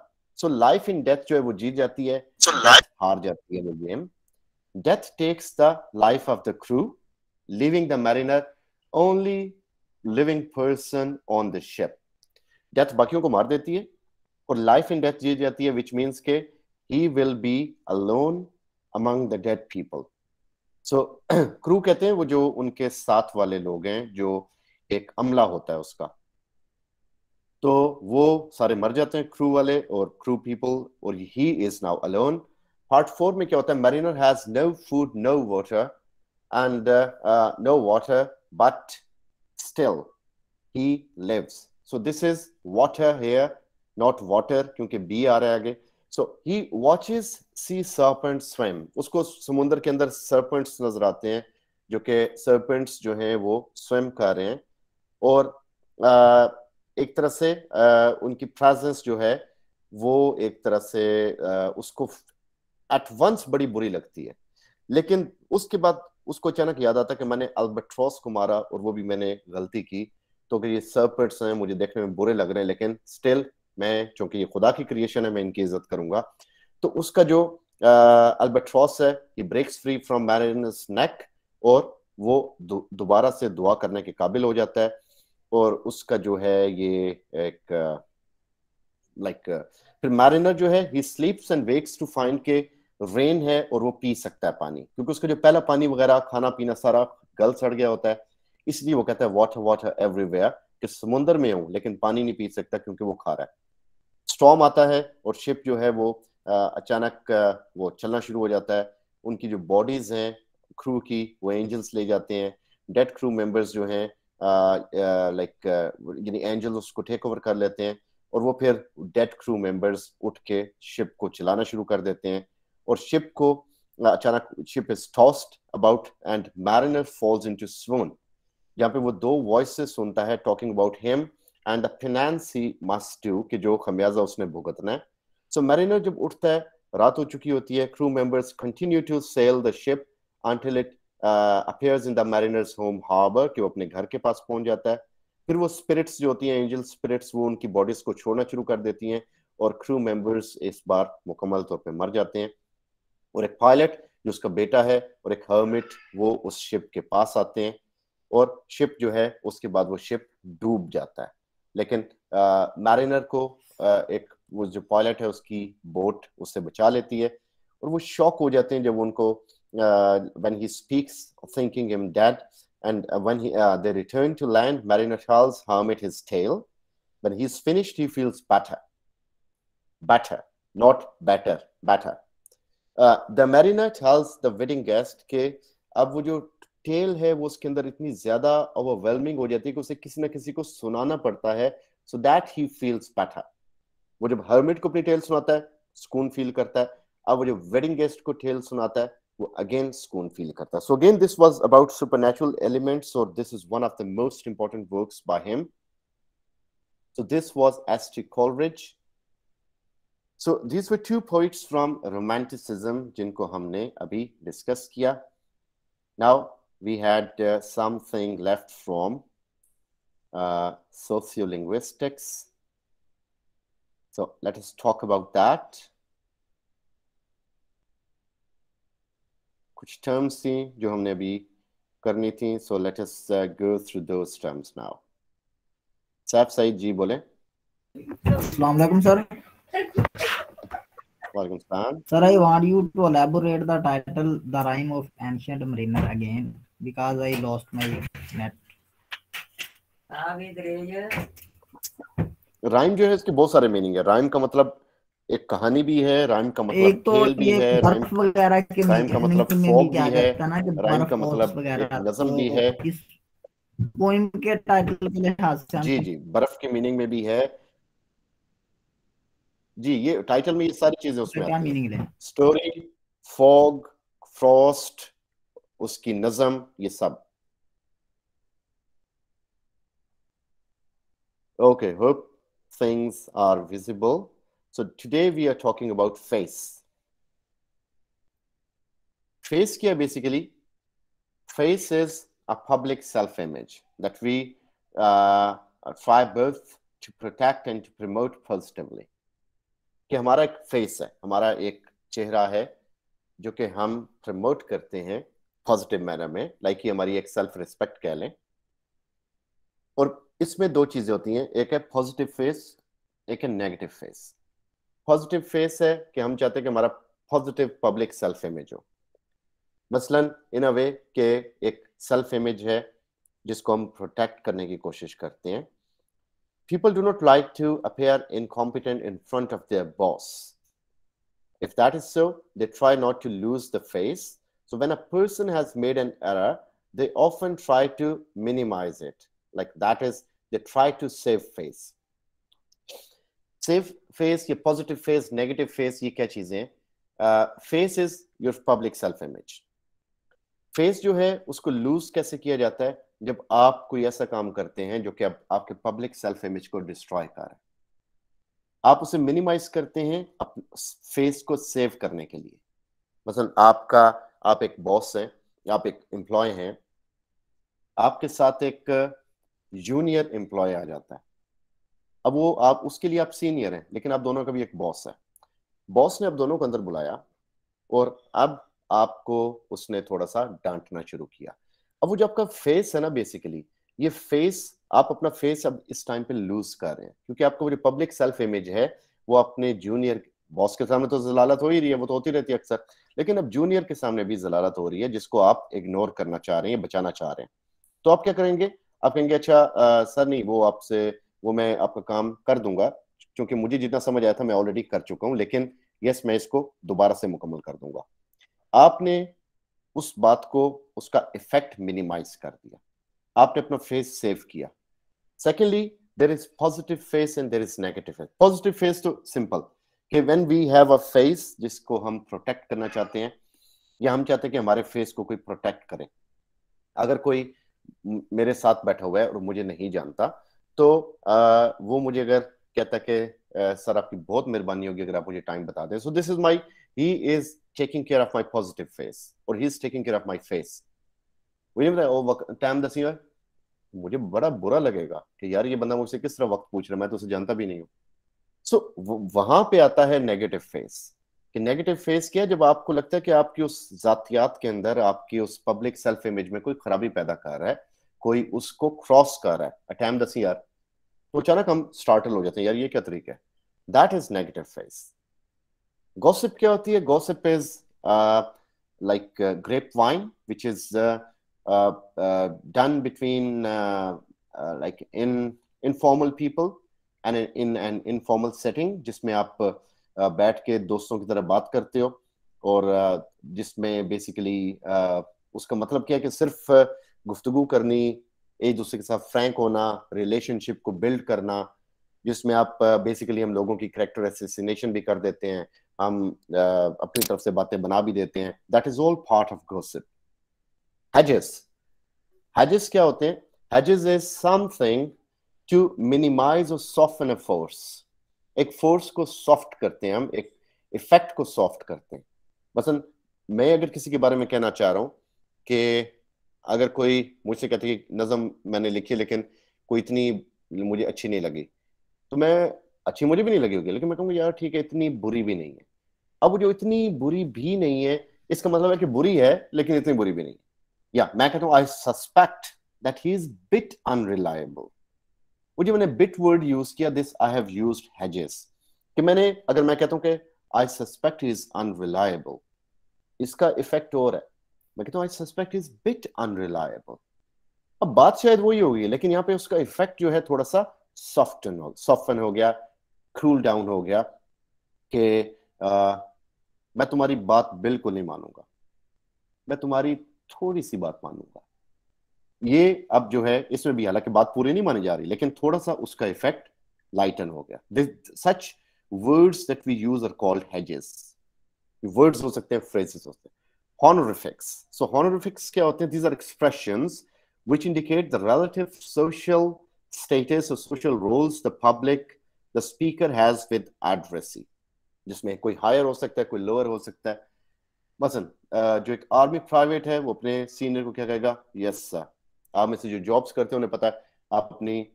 सो लाइफ इन डेथ जो है वो जीत जाती है so, हार जाती है वो game death takes the life of the crew leaving the mariner only living person on the ship death बाकियों को मार देती है और लाइफ इन डेथ जी जाती है विच मीन्स के he will be alone among the dead people so crew कहते हैं वो जो उनके साथ वाले लोग हैं जो एक अमला होता है उसका तो वो सारे मर जाते हैं क्रू वाले और क्रू पीपल और he is now alone part four में क्या होता है mariner has no food no water and no water but still he lives so this is what है हेयर नॉट वॉटर क्योंकि बी आ रहा है आगे सो ही वॉचेस सी सर्पेंट स्वयं उसको समुन्द्र के अंदर सर्पेंट्स नजर आते हैं जो कि सर्पेंट्स जो हैं वो स्वयं कर रहे हैं और आ, एक तरह से आ, उनकी प्रेजेंस जो है वो एक तरह से आ, उसको एट वंस बड़ी बुरी लगती है लेकिन उसके बाद उसको अचानक याद आता कि मैंने अल्बट्रॉस को मारा और वो भी मैंने गलती की तो कि ये पर्ट्स हैं मुझे देखने में बुरे लग रहे हैं लेकिन स्टिल मैं चूंकि ये खुदा की क्रिएशन है मैं इनकी इज्जत करूंगा तो उसका जो अल्बेट्रॉस है ये breaks free from mariner's neck और वो दोबारा से दुआ करने के काबिल हो जाता है और उसका जो है ये एक लाइक फिर मैरिनर जो है he sleeps and wakes to find के रेन है और वो पी सकता है पानी क्योंकि उसका जो पहला पानी वगैरह खाना पीना सारा गल सड़ गया होता है इसलिए वो कहता है वाटर वाटर एवरीवेयर कि समुंदर में हूं लेकिन पानी नहीं पी सकता क्योंकि वो खा रहा है स्टॉम आता है और शिप जो है वो अचानक वो चलना शुरू हो जाता है उनकी जो बॉडीज हैं क्रू की वो एंजल्स ले जाते हैं डेड क्रू मेंबर्स जो हैं लाइक यानी एंजल उसको टेक ओवर कर लेते हैं और वो फिर डेड क्रू मेंबर्स उठ के शिप को चलाना शुरू कर देते हैं और शिप को अचानक ship is tossed about and mariner falls into to जहाँ पे वो दो वॉइस सुनता है talking about him and the penance he must do कि जो खमियाजा उसने भुगतना है सो so, मैरिनर जब उठता है रात हो चुकी होती है crew members continue to sail the ship until it appears in the mariner's home harbour कि वो अपने घर के पास पहुंच जाता है फिर वो स्पिरिट्स जो होती हैं एंजल स्पिरिट्स वो उनकी बॉडीज को छोड़ना शुरू कर देती हैं और क्रू मेंबर्स इस बार मुकम्मल तौर पे मर जाते हैं और एक पायलट जो उसका बेटा है और एक हर्मिट वो उस शिप के पास आते हैं और शिप जो है उसके बाद वो शिप डूब जाता है लेकिन मैरिनर को आ, एक वो जो पायलट है उसकी बोट उससे बचा लेती है और वो शॉक हो जाते हैं जब उनको when he speaks thinking him dead and when he they return to land mariner charges hermit his tale when he finished he feels better better not better better the mariner charges the wedding guest के अब वो जो tell है वो उसके अंदर इतनी ज्यादा ओवरवेलमिंग हो जाती है कि उसे किसी ना किसी को सुनाना पड़ता है so that he feels better वो जब हर्मिट को अपनी टेल सुनाता है सुकून फील करता है अब वो जब वेडिंग गेस्ट को टेल सुनाता है वो अगेन सुकून फील करता है so again this was about supernatural elements और this is one of the most important work by him so this was S T Coleridge so this were two points from romanticism जिनको हमने अभी discuss किया now we had uh, something left from uh, sociolinguistics. So let us talk about that. Kuch terms thi, jo humne abhi karni thi. So let us uh, go through those terms now. Saif Saeed ji bole. Assalamualaikum sir. Welcome sir. Sir, I want you to elaborate the title, The Rhyme of Ancient Mariner again. because I lost my net. Rime जो है इसके बहुत सारे meaning है rhyme का मतलब एक कहानी भी है राइम का मतलब तो खेल भी है राइम वगैरह के राइम का मतलब फॉर्म भी है राइम का मतलब नज्म भी तो है पोइम के टाइटल के लिहाज से जी जी बर्फ के मीनिंग में भी है जी ये टाइटल में ये सारी चीजें उसमें क्या मीनिंग है स्टोरी फॉग फ्रॉस्ट उसकी नजम ये सब okay hope things are visible so today we are talking about face face क्या basically face is a public self image that we try both to protect and to promote positively कि हमारा एक face है हमारा एक चेहरा है जो कि हम प्रमोट करते हैं पॉजिटिव मैनर में लाइक ये हमारी एक सेल्फ रिस्पेक्ट कह लें और इसमें दो चीजें होती हैं एक है पॉजिटिव फेस एक है नेगेटिव फेस पॉजिटिव फेस है कि हम चाहते हैं कि हमारा पॉजिटिव पब्लिक सेल्फ इमेज हो मसलन इन अ वे के एक सेल्फ इमेज है जिसको हम प्रोटेक्ट करने की कोशिश करते हैं do not like to appear incompetent in front of their boss if that is so they try not to lose the face So when a person has made an error, they often try to minimize it. Like that is, they try to save face. Save face ये positive face negative face ये क्या चीजें face is your public self image face जो है उसको loose कैसे किया जाता है जब आप कोई ऐसा काम करते हैं जो कि आप, आपके पब्लिक सेल्फ इमेज को डिस्ट्रॉय कर रहा है आप उसे मिनिमाइज करते हैं फेस को सेव करने के लिए मतलब आपका आप एक बॉस हैं आप एक एम्प्लॉय हैं आपके साथ एक जूनियर uh, एम्प्लॉय आ जाता है अब वो आप उसके लिए आप सीनियर हैं लेकिन आप दोनों का भी एक बॉस है बॉस ने अब दोनों को अंदर बुलाया और अब आपको उसने थोड़ा सा डांटना शुरू किया अब वो जो आपका फेस है ना बेसिकली ये फेस आप अपना फेस अब इस टाइम पे लूज कर रहे हैं क्योंकि आपका वो जो पब्लिक सेल्फ इमेज है वो अपने जूनियर बॉस के सामने तो जलालत हो ही रही है वो तो होती रहती है अक्सर लेकिन अब जूनियर के सामने भी जलालत हो रही है जिसको आप इग्नोर करना चाह रहे हैं बचाना चाह रहे हैं तो आप क्या करेंगे आप कहेंगे अच्छा आ, सर नहीं वो आपसे वो मैं आपका काम कर दूंगा क्योंकि मुझे जितना समझ आया था मैं ऑलरेडी कर चुका हूँ लेकिन यस मैं इसको दोबारा से मुकम्मल कर दूंगा आपने उस बात को उसका इफेक्ट मिनिमाइज कर दिया आपने अपना फेस सेव किया secondly there is positive face and there is negative face positive face तो सिंपल कि when we have a face जिसको हम प्रोटेक्ट करना चाहते हैं या हम चाहते हैं कि हमारे फेस को कोई प्रोटेक्ट करे अगर कोई मेरे साथ बैठा हुआ है और मुझे नहीं जानता तो आ, वो मुझे अगर कहता है कि सर आपकी बहुत मेहरबानी होगी अगर आप मुझे टाइम बता दें so this is my he is taking care of my positive face और he is taking care of my face मुझे टाइम दसी मुझे बड़ा बुरा लगेगा कि यार ये बंदा मुझसे किस तरह वक्त पूछ रहा है मैं तो उसे जानता भी नहीं हूँ सो so, वहां पे आता है नेगेटिव फेस कि नेगेटिव फेस क्या है जब आपको लगता है कि आपकी उस जातियात के अंदर आपकी उस पब्लिक सेल्फ इमेज में कोई खराबी पैदा कर रहा है कोई उसको क्रॉस कर रहा है अटैम दसी यार तो अचानक हम स्टार्टल हो जाते हैं यार ये क्या तरीका है that is negative face gossip क्या होती है gossip is like grapevine which is done between like in informal people an in an informal setting जिसमें आप बैठ के दोस्तों की तरह बात करते हो और जिसमें बेसिकली उसका मतलब क्या है कि सिर्फ गुफ्तगु करनी एक दूसरे के साथ फ्रैंक होना रिलेशनशिप को बिल्ड करना जिसमें आप बेसिकली हम लोगों की करेक्टर एसोसिनेशन भी कर देते हैं हम अपनी तरफ से बातें बना भी देते हैं that is all part of gossip hedges hedges क्या होते हैं hedges is something to minimise और सॉफ्टन फोर्स एक फोर्स को सॉफ्ट करते हैं हम एक इफेक्ट को सॉफ्ट करते हैं मसलन मैं अगर किसी के बारे में कहना चाह रहा हूं कि अगर कोई मुझसे कहते कि नज़म मैंने लिखी लेकिन कोई इतनी मुझे अच्छी नहीं लगी तो मैं अच्छी मुझे भी नहीं लगी होगी लेकिन मैं कहूँगा यार ठीक है इतनी बुरी भी नहीं है अब जो इतनी बुरी भी नहीं है इसका मतलब है कि बुरी है लेकिन इतनी बुरी भी नहीं या मैं कहता हूँ I suspect that he is bit unreliable वो मुझे मैंने बिट वर्ड यूज किया this I have used hedges कि मैंने अगर मैं कहता हूं कि आई सस्पेक्ट इज अनरिलायबल इसका इफेक्ट और है मैं कहता हूं I suspect is bit unreliable अब बात शायद वही होगी लेकिन यहां पे उसका इफेक्ट जो है थोड़ा सा सॉफ्टन हो सॉफ्टन हो गया क्रूल डाउन हो गया कि मैं तुम्हारी बात बिल्कुल नहीं मानूंगा मैं तुम्हारी थोड़ी सी बात मानूंगा ये अब जो है इसमें भी हालांकि बात पूरी नहीं मानी जा रही लेकिन थोड़ा सा उसका इफेक्ट लाइटन हो गया this such words that we use are called hedges words हो सकते हैं फ्रेजेस सकते हैं honorifics so honorifics क्या होते हैं these are expressions which indicate the relative social status or social roles the public the speaker has with addressee जिसमें कोई हायर हो सकता है कोई लोअर हो सकता है मसलन uh, जो एक आर्मी प्राइवेट है वो अपने सीनियर को क्या कहेगा यस सर आप में से जो जॉब्स करते हैं उन्हें पता है आप अपनी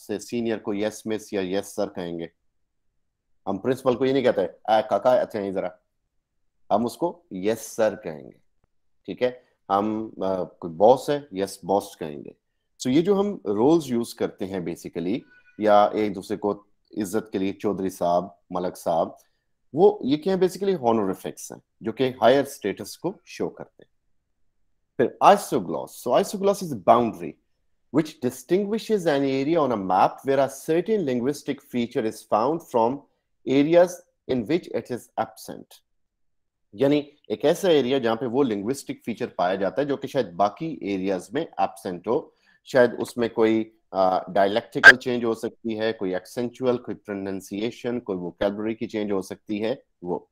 से सीनियर को यस मिस या यस सर कहेंगे हम प्रिंसिपल को ये नहीं कहते आ, काका अच्छा यहीं जरा हम उसको यस सर कहेंगे ठीक है हम कोई बॉस है यस बॉस कहेंगे सो ये जो हम रोल्स यूज करते हैं बेसिकली या एक दूसरे को इज्जत के लिए चौधरी साहब मलक साहब वो ये क्या है बेसिकली हॉनोरिफिक्स हैं जो कि हायर स्टेटस को शो करते हैं फिर isogloss so isogloss is boundary which distinguish an area on a map where are certain linguistic feature is found from areas in which it is absent यानी एक ऐसा एरिया जहां पे वो लिंग्विस्टिक फीचर पाया जाता है जो कि शायद बाकी एरियाज में एबसेंट हो शायद उसमें कोई डायलेक्टिकल चेंज हो सकती है कोई एक्सेंचुअल कोई प्रोनाउंसिएशन कोई वोकैबुलरी की चेंज हो सकती है वो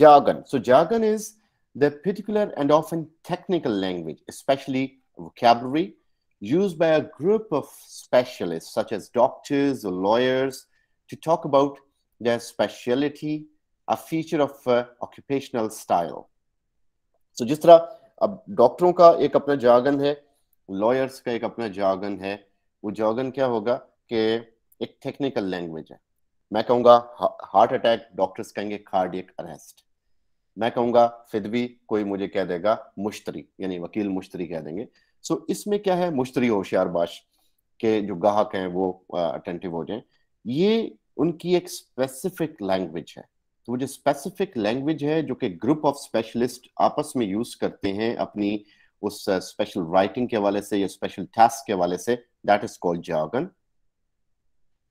jargon so jargon is the particular and often technical language, especially vocabulary, used by a group of specialists such as doctors or lawyers to talk about their specialty, a feature of uh, occupational style. So जिस तरह अब डॉक्टरों का एक अपना जागन है lawyers का एक अपना जागन है वो जागन क्या होगा कि एक टेक्निकल लैंग्वेज है मैं कहूँगा हार्ट अटैक डॉक्टर्स कहेंगे कार्डियक अरेस्ट मैं कहूंगा फिर भी कोई मुझे कह देगा मुश्तरी यानी वकील मुश्तरी कह देंगे सो इसमें क्या है मुश्तरी होशियार बाश के जो गाहक हैं वो अटेंटिव हो जाए ये उनकी एक स्पेसिफिक लैंग्वेज है तो वो जो स्पेसिफिक लैंग्वेज है जो कि ग्रुप ऑफ स्पेशलिस्ट आपस में यूज करते हैं अपनी उस स्पेशल राइटिंग के हवाले से या स्पेशल टास्क के हवाले से that is called jargon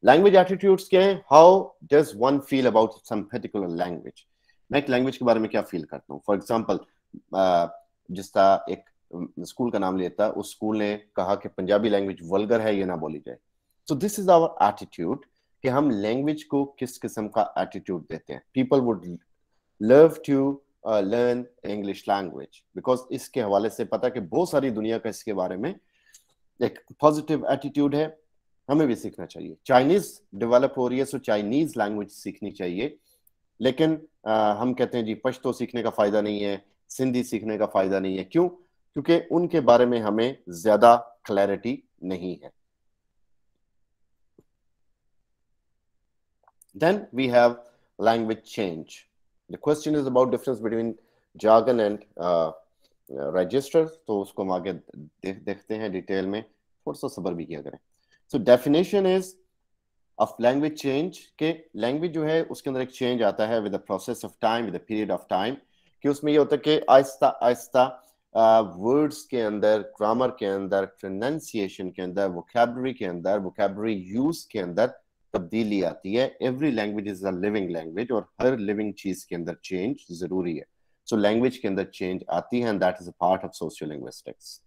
language attitudes क्या हैं how does one feel about some particular language मैं एक लैंग्वेज के बारे में क्या फील करता हूँ फॉर एग्जाम्पल जिस तरह एक स्कूल का नाम लेता उस स्कूल ने कहा कि पंजाबी लैंग्वेज वलगर है ये ना बोली जाए so this is our attitude कि हम लैंग्वेज को किस किस्म का एटीट्यूड देते हैं people would love to learn English language because इसके हवाले से पता कि बहुत सारी दुनिया का इसके बारे में एक पॉजिटिव एटीट्यूड है हमें भी सीखना चाहिए चाइनीज डेवलप हो रही है सो चाइनीज लैंग्वेज सीखनी चाहिए लेकिन हम कहते हैं जी पश्तो सीखने का फायदा नहीं है सिंधी सीखने का फायदा नहीं है क्यों क्योंकि उनके बारे में हमें ज्यादा क्लैरिटी नहीं है then we have language change the question is about difference between jargon and register तो उसको हम आगे देखते हैं डिटेल में थोड़ा सा सबर भी किया करें so definition is of language change के लैंग्वेज जो है उसके अंदर एक चेंज आता है with process of time with period of time कि उसमें ये होता है कि आहिस्ता आहिस्ता वर्ड्स के अंदर ग्रामर के अंदर प्रोनाउंसिएशन के अंदर वोकेबरी के अंदर वोकेबरी यूज के अंदर तब्दीली आती है every language is a living language और हर लिविंग चीज के अंदर चेंज जरूरी है सो so, लैंग्वेज के अंदर चेंज आती है and that is a part of sociolinguistics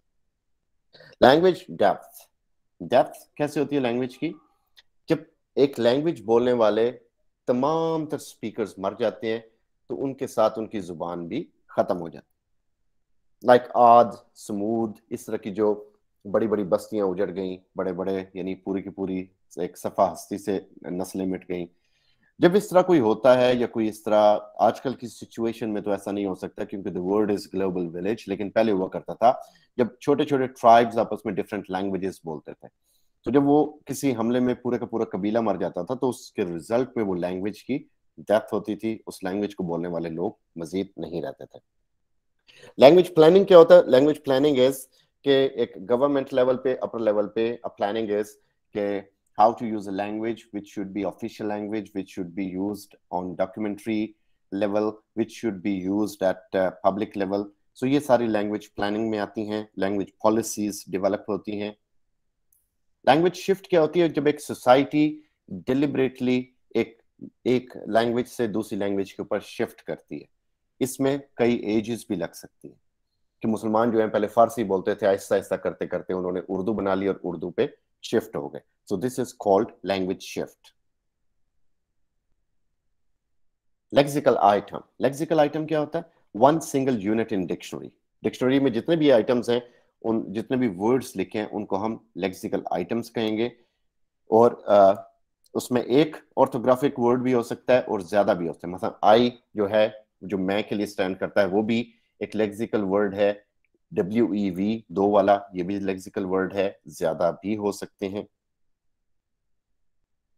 language depth depth कैसे होती है लैंग्वेज की एक लैंग्वेज बोलने वाले तमाम तर स्पीकर्स मर जाते हैं तो उनके साथ उनकी ज़ुबान भी ख़त्म हो जाती लाइक आद समूद इस तरह की जो बड़ी बड़ी बस्तियां उजड़ गई बड़े बड़े यानी पूरी की पूरी एक सफा हस्ती से नस्लें मिट गई जब इस तरह कोई होता है या कोई इस तरह आजकल की सिचुएशन में तो ऐसा नहीं हो सकता क्योंकि the world is global village लेकिन पहले हुआ करता था जब छोटे छोटे ट्राइब्स आपस में डिफरेंट लैंग्वेजेस बोलते थे तो जब वो किसी हमले में पूरे का पूरा कबीला मर जाता था तो उसके रिजल्ट में वो लैंग्वेज की डेथ होती थी उस लैंग्वेज को बोलने वाले लोग मजीद नहीं रहते थे लैंग्वेज प्लानिंग क्या होता है लैंग्वेज प्लानिंग इज के एक गवर्नमेंट लेवल पे अपर लेवल पे प्लानिंग इज के how to use a language which should be official language which should be use on documentary level which should be use at public level so ये सारी language planning में आती है language policies develop होती हैं language shift क्या होती है जब एक सोसाइटी डिलिबरेटली एक एक लैंग्वेज से दूसरी लैंग्वेज के ऊपर शिफ्ट करती है इसमें कई एजेस भी लग सकती है कि मुसलमान जो है पहले फारसी बोलते थे आहिस्ता आहिस्ता करते करते उन्होंने उर्दू बना ली और उर्दू पे शिफ्ट हो गए so this is called language shift lexical item lexical item क्या होता है one single unit in dictionary dictionary में जितने भी आइटम्स हैं उन जितने भी वर्ड्स लिखे हैं उनको हम लेक्सिकल आइटम्स कहेंगे और आ, उसमें एक ऑर्थोग्राफिक वर्ड भी हो सकता है और ज्यादा भी हो सकता है मतलब आई जो है जो मैं के लिए स्टैंड करता है वो भी एक लेक्सिकल वर्ड है डब्ल्यू ई वी दो वाला ये भी लेक्सिकल वर्ड है ज्यादा भी हो सकते हैं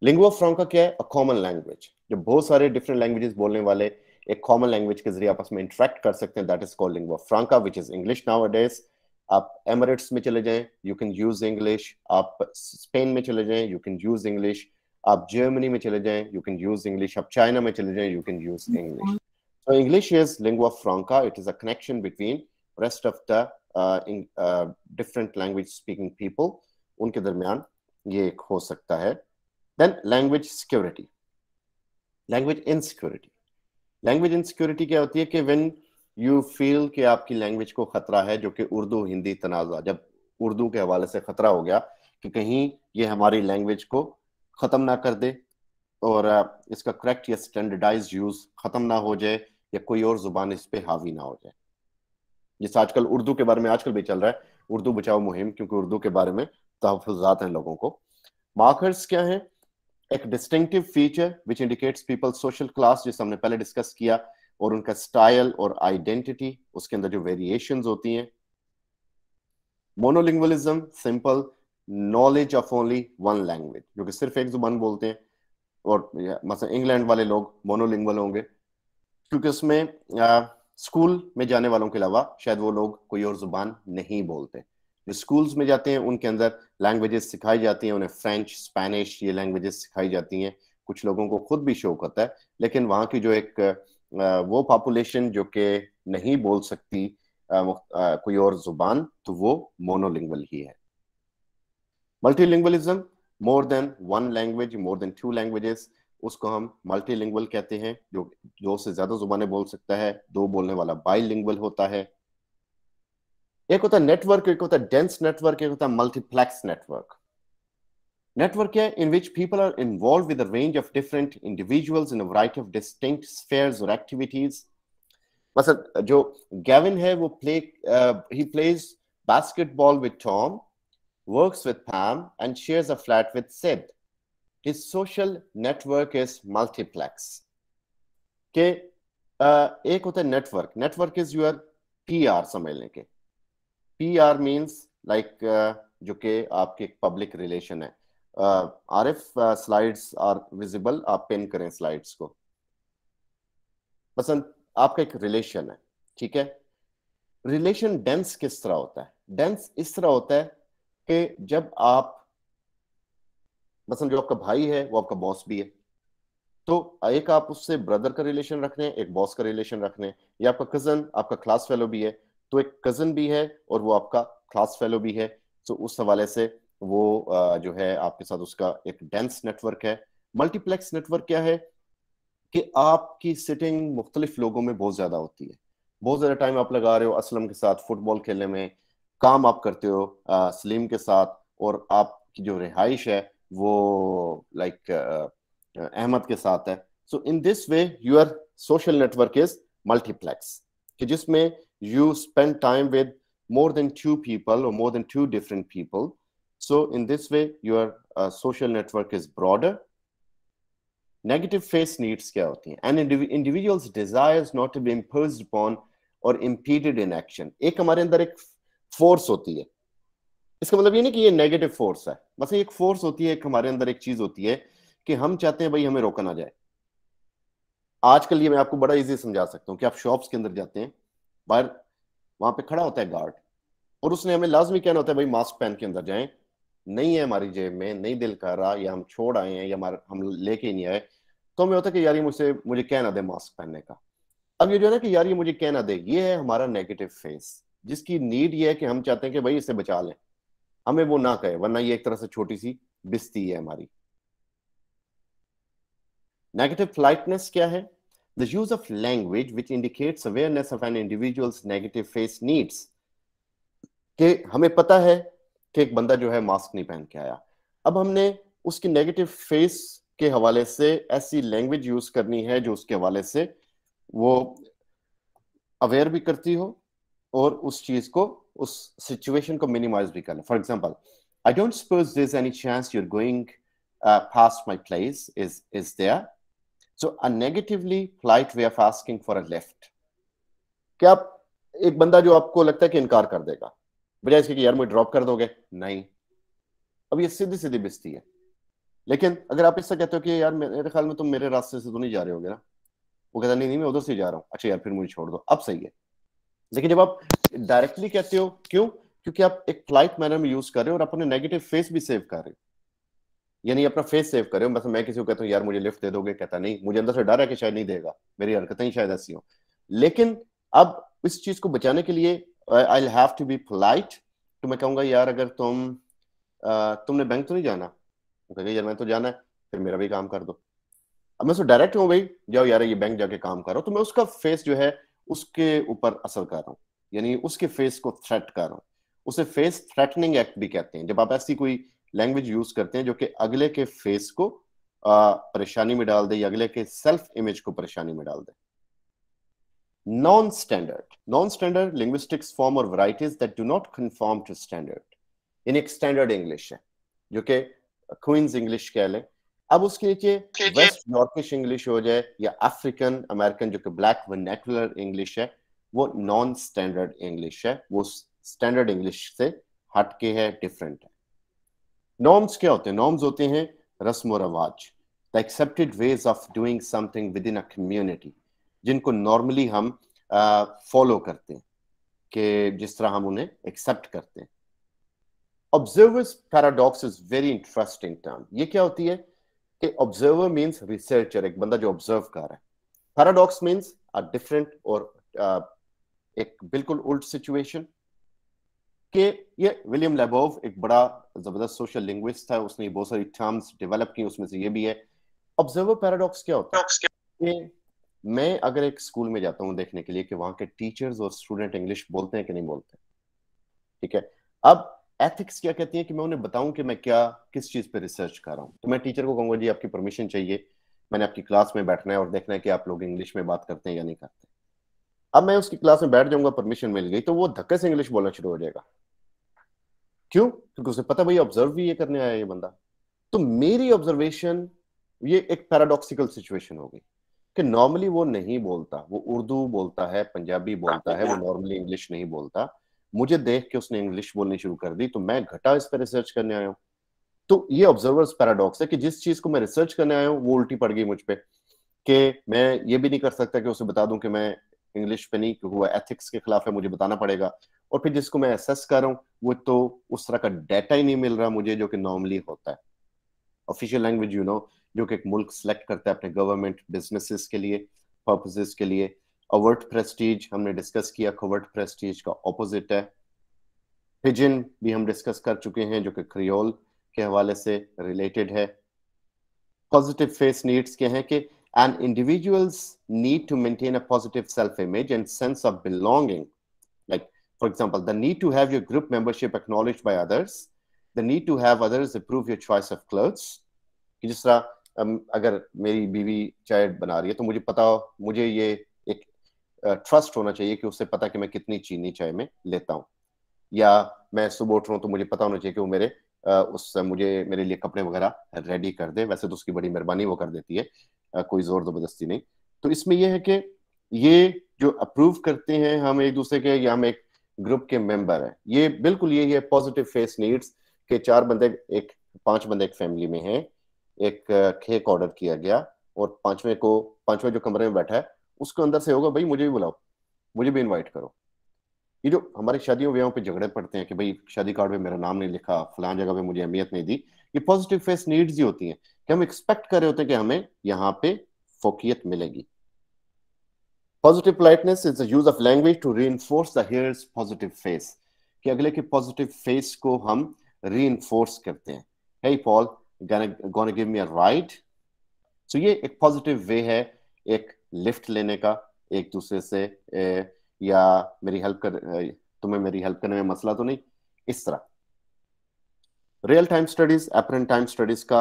लिंगुआ फ्रांका क्या है कॉमन लैंग्वेज जो बहुत सारे डिफरेंट लैंग्वेजेस बोलने वाले एक कॉमन लैंग्वेज के जरिए आपस में इंटरेक्ट कर सकते हैं that is called lingua franca which is English nowadays आप एमरेट्स में चले जाएं यू कैन यूज इंग्लिश आप स्पेन में चले जाएं यू कैन यूज इंग्लिश आप जर्मनी में चले जाएं यू कैन यूज इंग्लिश आप चाइना में चले जाएं you can use English So English is lingua franca. It is a connection between rest of the uh, in, uh, different language speaking people. उनके दरमियान ये एक हो सकता है Then language security. Language insecurity. Language insecurity क्या होती है कि when यू फील कि आपकी लैंग्वेज को खतरा है जो कि उर्दू हिंदी तनाजा जब उर्दू के हवाले से खतरा हो गया कि कहीं ये हमारी लैंग्वेज को ख़त्म ना कर दे और इसका करेक्ट या स्टैंडर्डाइज यूज़ ख़त्म ना हो जाए या कोई और ज़ुबान इस पर हावी ना हो जाए जैसे आजकल उर्दू के बारे में आजकल भी चल रहा है उर्दू बचाओ मुहिम क्योंकि उर्दू के बारे में तहफात हैं लोगों को मार्कर्स क्या है एक distinctive feature which indicates people social class जिसे हमने पहले डिस्कस किया और उनका स्टाइल और आइडेंटिटी उसके अंदर जो वेरिएशन होती हैं monolingualism simple knowledge of only one language जो कि सिर्फ एक जुबान बोलते हैं और मतलब इंग्लैंड वाले लोग मोनोलिंग्वल होंगे क्योंकि उसमें स्कूल में जाने वालों के अलावा शायद वो लोग कोई और जुबान नहीं बोलते जो स्कूल्स में जाते हैं उनके अंदर लैंग्वेजेस सिखाई जाती हैं उन्हें फ्रेंच स्पेनिश ये लैंग्वेजेस सिखाई जाती हैं कुछ लोगों को खुद भी शौक होता है लेकिन वहाँ की जो एक वो पॉपुलेशन जो कि नहीं बोल सकती कोई और जुबान तो वो मोनोलिंग्वल ही है multilingualism more than one language more than two languages उसको हम मल्टीलिंगुअल कहते हैं जो दो से ज्यादा जुबानें बोल सकता है दो बोलने वाला बाई होता है एक होता है नेटवर्क एक होता है डेंस नेटवर्क एक होता है multiplex network Network care in which people are involved with a range of different individuals in a variety of distinct spheres or activities. मतलब जो uh, Gavin है वो play uh, he plays basketball with Tom, works with Pam and shares a flat with Sid. His social network is multiplex. के uh, एक होता है network. Network is your PR समझ के. PR means like uh, जो के आपके public relation है. आरिफ स्लाइड्स आर विजिबल आप पिन करें स्लाइड्स को बसंत आपका एक रिलेशन है ठीक है रिलेशन डेंस किस तरह होता है डेंस इस तरह होता है कि जब आप बसंत जो आपका भाई है वो आपका बॉस भी है तो एक आप उससे ब्रदर का रिलेशन रख रहे हैं एक बॉस का रिलेशन रख रहे हैं या आपका कजन आपका क्लास फेलो भी है तो एक कजन भी है और वो आपका क्लास फेलो भी है तो उस हवाले से वो जो है आपके साथ उसका एक डेंस नेटवर्क है मल्टीप्लेक्स नेटवर्क क्या है कि आपकी सिटिंग मुख्तलिफ लोगों में बहुत ज्यादा होती है बहुत ज्यादा टाइम आप लगा रहे हो असलम के साथ फुटबॉल खेलने में काम आप करते हो आ, सलीम के साथ और आपकी जो रिहाइश है वो लाइक अहमद के साथ है so in this way your social network is multiplex कि जिसमें you spend time with more than two people और more than two different people So in this way, your uh, social network is broader. Negative face needs क्या होती हैं? And indiv individuals desires not to be imposed upon or impeded in action. एक हमारे अंदर एक force होती है इसका मतलब ये नहीं कि ये नेगेटिव फोर्स है बस एक फोर्स होती है एक हमारे अंदर एक चीज होती है कि हम चाहते हैं भाई हमें रोका ना जाए आजकल ये मैं आपको बड़ा इजी समझा सकता हूँ कि आप शॉप्स के अंदर जाते हैं बाहर वहां पे खड़ा होता है गार्ड और उसने हमें लाजमी कहना होता है भाई मास्क पहन के अंदर जाए नहीं है हमारी जेब में नहीं दिल कर रहा या हम छोड़ आए हैं या हमारे हम लेके नहीं आए तो हमें होता है कि यार ये मुझसे मुझे कहना दे मास्क पहनने का अब ये जो है ना कि यार ये मुझे कहना दे ये है हमारा नेगेटिव फेस जिसकी नीड ये है कि हम चाहते हैं कि भाई इसे बचा लें हमें वो ना कहे वरना ये एक तरह से छोटी सी बिस्ती है हमारी नेगेटिव फ्लाइटनेस क्या है the use of language which indicates awareness of an individual's negative face needs कि हमें पता है कि एक बंदा जो है मास्क नहीं पहन के आया अब हमने उसकी नेगेटिव फेस के हवाले से ऐसी लैंग्वेज यूज करनी है जो उसके हवाले से वो अवेयर भी करती हो और उस चीज को उस सिचुएशन को मिनिमाइज भी कर ले for example I don't suppose this any chance you're going past my place is is there so a negatively polite way of asking for a lift क्या एक बंदा जो आपको लगता है कि इनकार कर देगा बजाय इसके कि यार मुझे ड्रॉप कर दोगे नहीं अब ये सीधी सीधी बिस्ती है लेकिन अगर आप इससे कहते हो कि यार मेरे ख्याल में तुम मेरे रास्ते से तो नहीं जा रहे हो ना वो कहता नहीं नहीं मैं उधर से जा रहा हूँ अच्छा यार फिर मुझे छोड़ दो अब सही है लेकिन जब आप डायरेक्टली कहते हो क्यों क्योंकि आप एक फ्लाइट मैनर में यूज कर रहे हो और अपने नेगेटिव फेस भी सेव कर रहे हो यानी अपना फेस सेव कर रहे हो मतलब मैं किसी को कहता हूँ यार मुझे लिफ्ट दे दोगे कहता नहीं मुझे अंदर से डर है कि शायद नहीं देगा मेरी हरकतें ही शायद ऐसी हो लेकिन अब इस चीज को बचाने के लिए I have to be polite तो मैं कहूंगा यार अगर तुम आ, तुमने बैंक तो नहीं जाना वो कहेगा यार मैं तो जाना है फिर मेरा भी काम कर दो अब मैं उसको डायरेक्ट हूँ भाई जाओ यार ये बैंक जाके काम करो तो मैं उसका फेस जो है उसके ऊपर असर कर रहा हूँ यानी उसके फेस को थ्रेट कर रहा हूँ उसे फेस थ्रेटनिंग एक्ट भी कहते हैं जब आप ऐसी कोई लैंग्वेज यूज करते हैं जो कि अगले के फेस को परेशानी में डाल दे या अगले के सेल्फ इमेज को परेशानी में डाल दे non-standard. Non-standard linguistics form और varieties that do not conform to standard. इन एक standard English है जो कि Queen's English कह लें अब उसके नीचे वेस्ट यॉर्किश इंग्लिश हो जाए या अफ्रीकन अमेरिकन जो कि ब्लैक वर्नेकुलर इंग्लिश है वो नॉन स्टैंडर्ड इंग्लिश है वो स्टैंडर्ड इंग्लिश से हटके है डिफरेंट है नॉर्म्स क्या होते हैं नॉर्म्स होते हैं रस्म व रवाज the accepted ways of doing something within a community जिनको नॉर्मली हम फॉलो करते हैं कि जिस तरह हम उन्हें एक्सेप्ट करते हैं observer's paradox is very interesting term ये क्या होती है कि ऑब्जर्वर मींस रिसर्चर एक बंदा जो ऑब्जर्व कर रहा है पैराडॉक्स मींस अ डिफरेंट और uh, एक बिल्कुल उल्ट सिचुएशन के ये विलियम लेबोव एक बड़ा जबरदस्त सोशल लिंग्विस्ट था उसने बहुत सारी टर्म्स डेवलप की उसमें से ये भी है ऑब्जर्वर पैराडॉक्स क्या होता है मैं अगर एक स्कूल में जाता हूँ देखने के लिए कि वहां के टीचर्स और स्टूडेंट इंग्लिश बोलते हैं कि नहीं बोलते ठीक है अब एथिक्स क्या कहती है कि मैं उन्हें बताऊं कि मैं क्या किस चीज पे रिसर्च कर रहा हूँ तो मैं टीचर को कहूंगा जी आपकी परमिशन चाहिए मैंने आपकी क्लास में बैठना है और देखना है कि आप लोग इंग्लिश में बात करते हैं या नहीं करते अब मैं उसकी क्लास में बैठ जाऊंगा परमिशन मिल गई तो वो धक्के से इंग्लिश बोलना शुरू हो जाएगा क्यों क्योंकि उसे पता भाई ऑब्जर्व भी ये करने आया ये बंदा तो मेरी ऑब्जर्वेशन ये एक पैराडॉक्सिकल सिचुएशन हो गई कि नॉर्मली वो नहीं बोलता वो उर्दू बोलता है पंजाबी बोलता है वो नॉर्मली अच्छा। इंग्लिश नहीं बोलता मुझे देख के उसने इंग्लिश बोलनी शुरू कर दी तो मैं घटा इस पर रिसर्च करने आया हूँ तो ये ऑब्जर्वर्स पैराडॉक्स है कि जिस चीज को मैं रिसर्च करने आया हूँ वो उल्टी पड़ गई मुझ पर कि मैं ये भी नहीं कर सकता कि उसे बता दूं कि मैं इंग्लिश पे नहीं हुआ एथिक्स के खिलाफ है मुझे बताना पड़ेगा और फिर जिसको मैं असेस कर रहा हूँ वो तो उस तरह का डाटा ही नहीं मिल रहा मुझे जो कि नॉर्मली होता है ऑफिशियल लैंग्वेज यू नो जो कि एक मुल्क सेलेक्ट करता है अपने गवर्नमेंट बिजनेसेस के लिए पर्पजेस के लिए अवर्ट प्रेस्टीज हमने डिस्कस किया कवर्ट प्रेस्टीज का ऑपोजिट है पिजन भी हम डिस्कस कर चुके हैं जो कि क्रियोल के हवाले से रिलेटेड है पॉजिटिव फेस नीड्स के हैं कि an individual's need to maintain a positive self image and sense of belonging like for example the need to have your group membership acknowledged by others the need to have others approve your choice of clothes जिस तरह अगर मेरी बीवी चाय बना रही है तो मुझे पता मुझे ये एक ट्रस्ट होना चाहिए कि उससे पता कि मैं कितनी चीनी चाय में लेता हूँ या मैं सुबह उठ रहा हूँ तो मुझे पता होना चाहिए कि वो मेरे उस मुझे मेरे लिए कपड़े वगैरह रेडी कर दे वैसे तो उसकी बड़ी मेहरबानी वो कर देती है कोई जोर जबरदस्ती नहीं तो इसमें यह है कि ये जो अप्रूव करते हैं हम एक दूसरे के या हम एक ग्रुप के मेंबर हैं ये बिल्कुल यही है पॉजिटिव फेस नीड्स के चार बंदे एक पांच बंदे एक फैमिली में हैं एक केक ऑर्डर किया गया और पांचवे को पांचवे जो कमरे में बैठा है उसको अंदर से होगा भाई मुझे भी बुलाओ मुझे भी इनवाइट करो ये जो हमारे शादियों व्याहों पे झगड़े पड़ते हैं कि भाई शादी कार्ड में मेरा नाम नहीं लिखा फलान जगह पे मुझे अहमियत नहीं दी ये पॉजिटिव फेस नीड्स ही होती हैं कि हम एक्सपेक्ट कर रहे होते हैं कि हमें यहाँ पे फोकियत मिलेगी positive politeness is use of language to री द दियर्स पॉजिटिव फेस कि अगले के पॉजिटिव फेस को हम री करते हैं hey, Paul, gonna give me a right so ये एक पॉजिटिव वे है एक लिफ्ट लेने का एक दूसरे से ए, या मेरी हेल्प कर तुम्हें मेरी हेल्प करने में मसला तो नहीं इस तरह real time studies apparent time studies का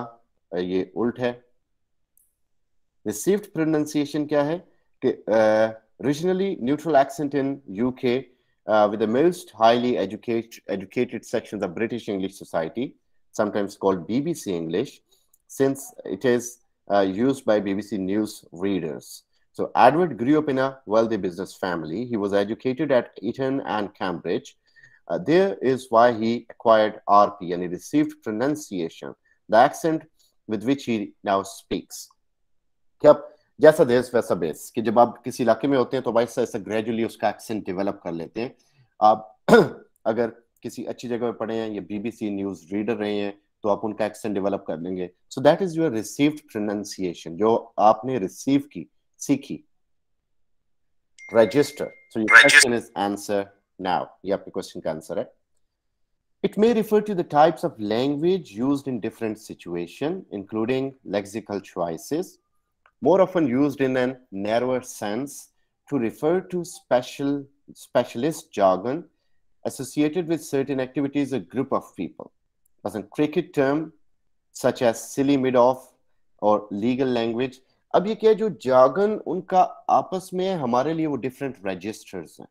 ये उल्ट है रिसीव्ड प्रोनाउंसिएशन क्या है कि originally neutral accent in UK uh, with the most highly educate, educated sections of British English society sometimes called BBC English, since it is uh, used by BBC News readers. So Edward grew up in a wealthy business family. He was educated at Eton and Cambridge. Uh, there is why he acquired RP and he received pronunciation, the accent with which he now speaks. आप जैसा देश वैसा base कि जब आप किसी इलाके में होते हैं तो वैसा ऐसा ग्रेजुअली उसका एक्सेंट डेवलप कर लेते हैं आप अगर किसी अच्छी जगह में पढ़े हैं या बीबीसी न्यूज रीडर रहे हैं तो आप उनका एक्सेंट डेवलप कर लेंगे so that is your received pronunciation जो आपने रिसीव की सीखी register so your question is answer now ये आपके क्वेश्चन का आंसर है it may refer to the types of language used in different situation including lexical choices more often use in an narrower sense to refer to special specialist jargon associated with certain activities a group of people. As a cricket term, such as silly mid off or legal language, अब ये क्या जो जागन उनका आपस में हमारे लिए वो डिफरेंट रजिस्टर्स हैं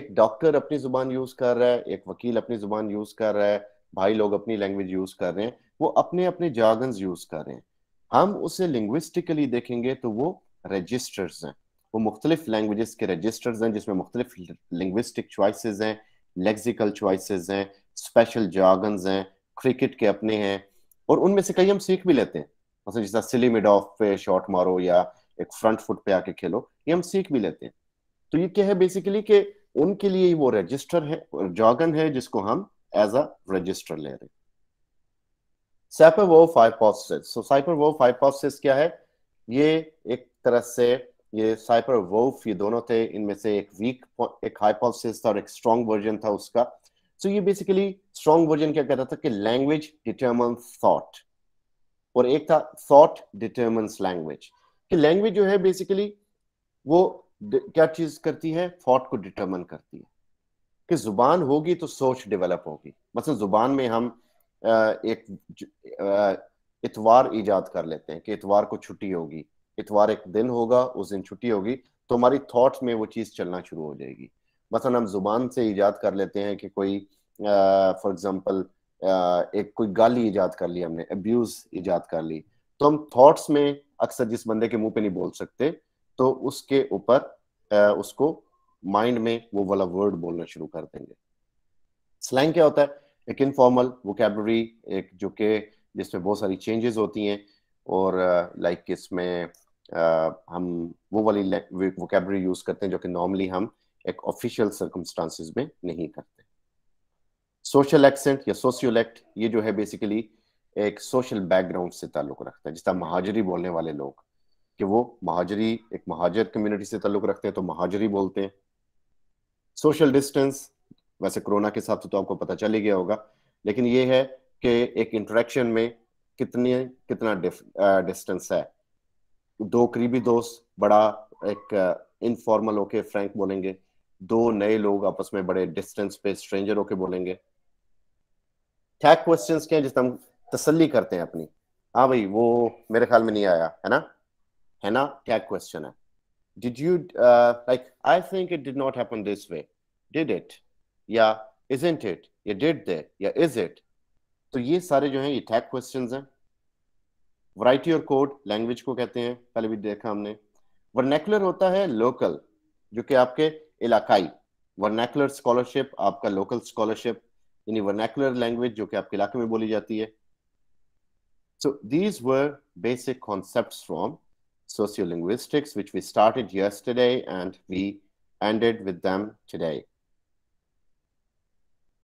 एक डॉक्टर अपनी जुबान यूज कर रहा है एक वकील अपनी जुबान यूज कर रहा है भाई लोग अपनी लैंग्वेज यूज कर रहे हैं वो अपने अपने जागन यूज कर रहे हैं हम उसे लिंग्विस्टिकली देखेंगे तो वो रजिस्टर्स हैं वो मुख्तलिफ लैंग्वेज के रजिस्टर्स हैं जिसमें मुख्तलिफ लिंग्विस्टिक चॉइसेस हैं लेक्सिकल चॉइसेस हैं स्पेशल जागन्स हैं क्रिकेट के अपने हैं और उनमें से कई हम सीख भी लेते हैं मतलब जैसा सिली मिड ऑफ पे शॉट मारो या एक फ्रंट फुट पे आके खेलो ये हम सीख भी लेते हैं तो ये क्या है बेसिकली कि उनके लिए वो रजिस्टर है जॉगन है जिसको हम एज अ रजिस्टर ले रहे हैं साइपर वो फाइव पॉप्सिस सो साइपर वो फाइव पॉप्सिस क्या है ये एक तरह से ये साइपर वोफ ये दोनों थे इनमें से एक वीक एक हाइपोसिस था और एक स्ट्रॉन्ग वर्जन था उसका सो so ये बेसिकली स्ट्रॉन्ग वर्जन क्या कहता था कि लैंग्वेज डिटर्मन थॉट और एक था थॉट डिटर्मन लैंग्वेज कि लैंग्वेज जो है बेसिकली वो क्या चीज करती है थॉट को डिटर्मन करती है कि जुबान होगी तो सोच डेवलप होगी मतलब जुबान में हम एक इतवार ईजाद कर लेते हैं कि इतवार को छुट्टी होगी इतवार एक दिन होगा उस दिन छुट्टी होगी तो हमारी थॉट्स में वो चीज़ चलना शुरू हो जाएगी मसलन हम जुबान से ईजाद कर लेते हैं कि कोई फॉर एग्जाम्पल एक कोई गाली ईजाद कर ली हमने अब्यूज ईजाद कर ली तो हम थॉट्स में अक्सर जिस बंदे के मुंह पे नहीं बोल सकते तो उसके ऊपर उसको माइंड में वो वाला वर्ड बोलना शुरू कर देंगे स्लैंग क्या होता है एक इनफॉर्मल कैबरी एक जो के जिसमें बहुत सारी चेंजेस होती हैं और लाइक uh, इसमें uh, हम वो वाली वोकेबरी यूज करते हैं जो कि नॉर्मली हम एक ऑफिशियल सर्कमस्टांसिस में नहीं करते सोशल एक्सेंट या सोशियोलेक्ट ये जो है बेसिकली एक सोशल बैकग्राउंड से ताल्लुक रखता है जिस तरह महाजरी बोलने वाले लोग कि वो महाजरी एक महाजर कम्युनिटी से ताल्लुक रखते हैं तो महाजरी बोलते हैं सोशल डिस्टेंस वैसे कोरोना के हिसाब से तो आपको पता चल ही गया होगा लेकिन ये है कि एक इंटरेक्शन में कितने कितना डिस्टेंस है दो करीबी दोस्त बड़ा एक इनफॉर्मल होके फ्रैंक बोलेंगे दो नए लोग आपस में बड़े डिस्टेंस पे स्ट्रेंजर होके बोलेंगे क्या क्वेश्चंस क्या हैं जिससे हम तसल्ली करते हैं अपनी हाँ भाई वो मेरे ख्याल में नहीं आया है ना है ना क्या क्वेश्चन है did you like I think it did not happen this way did it या इजंट इट या डिड दे या इज इट तो ये सारे जो है ये टैग क्वेश्चन है वराइटी और कोड लैंग्वेज को कहते हैं पहले भी देखा हमने वर्नेकुलर होता है लोकल जो कि आपके इलाकाई वर्नेकुलर स्कॉलरशिप आपका लोकल स्कॉलरशिप यानी वर्नेकुलर लैंग्वेज जो कि आपके इलाके में बोली जाती है So these were basic concepts from sociolinguistics, which we started yesterday and and we ended with today.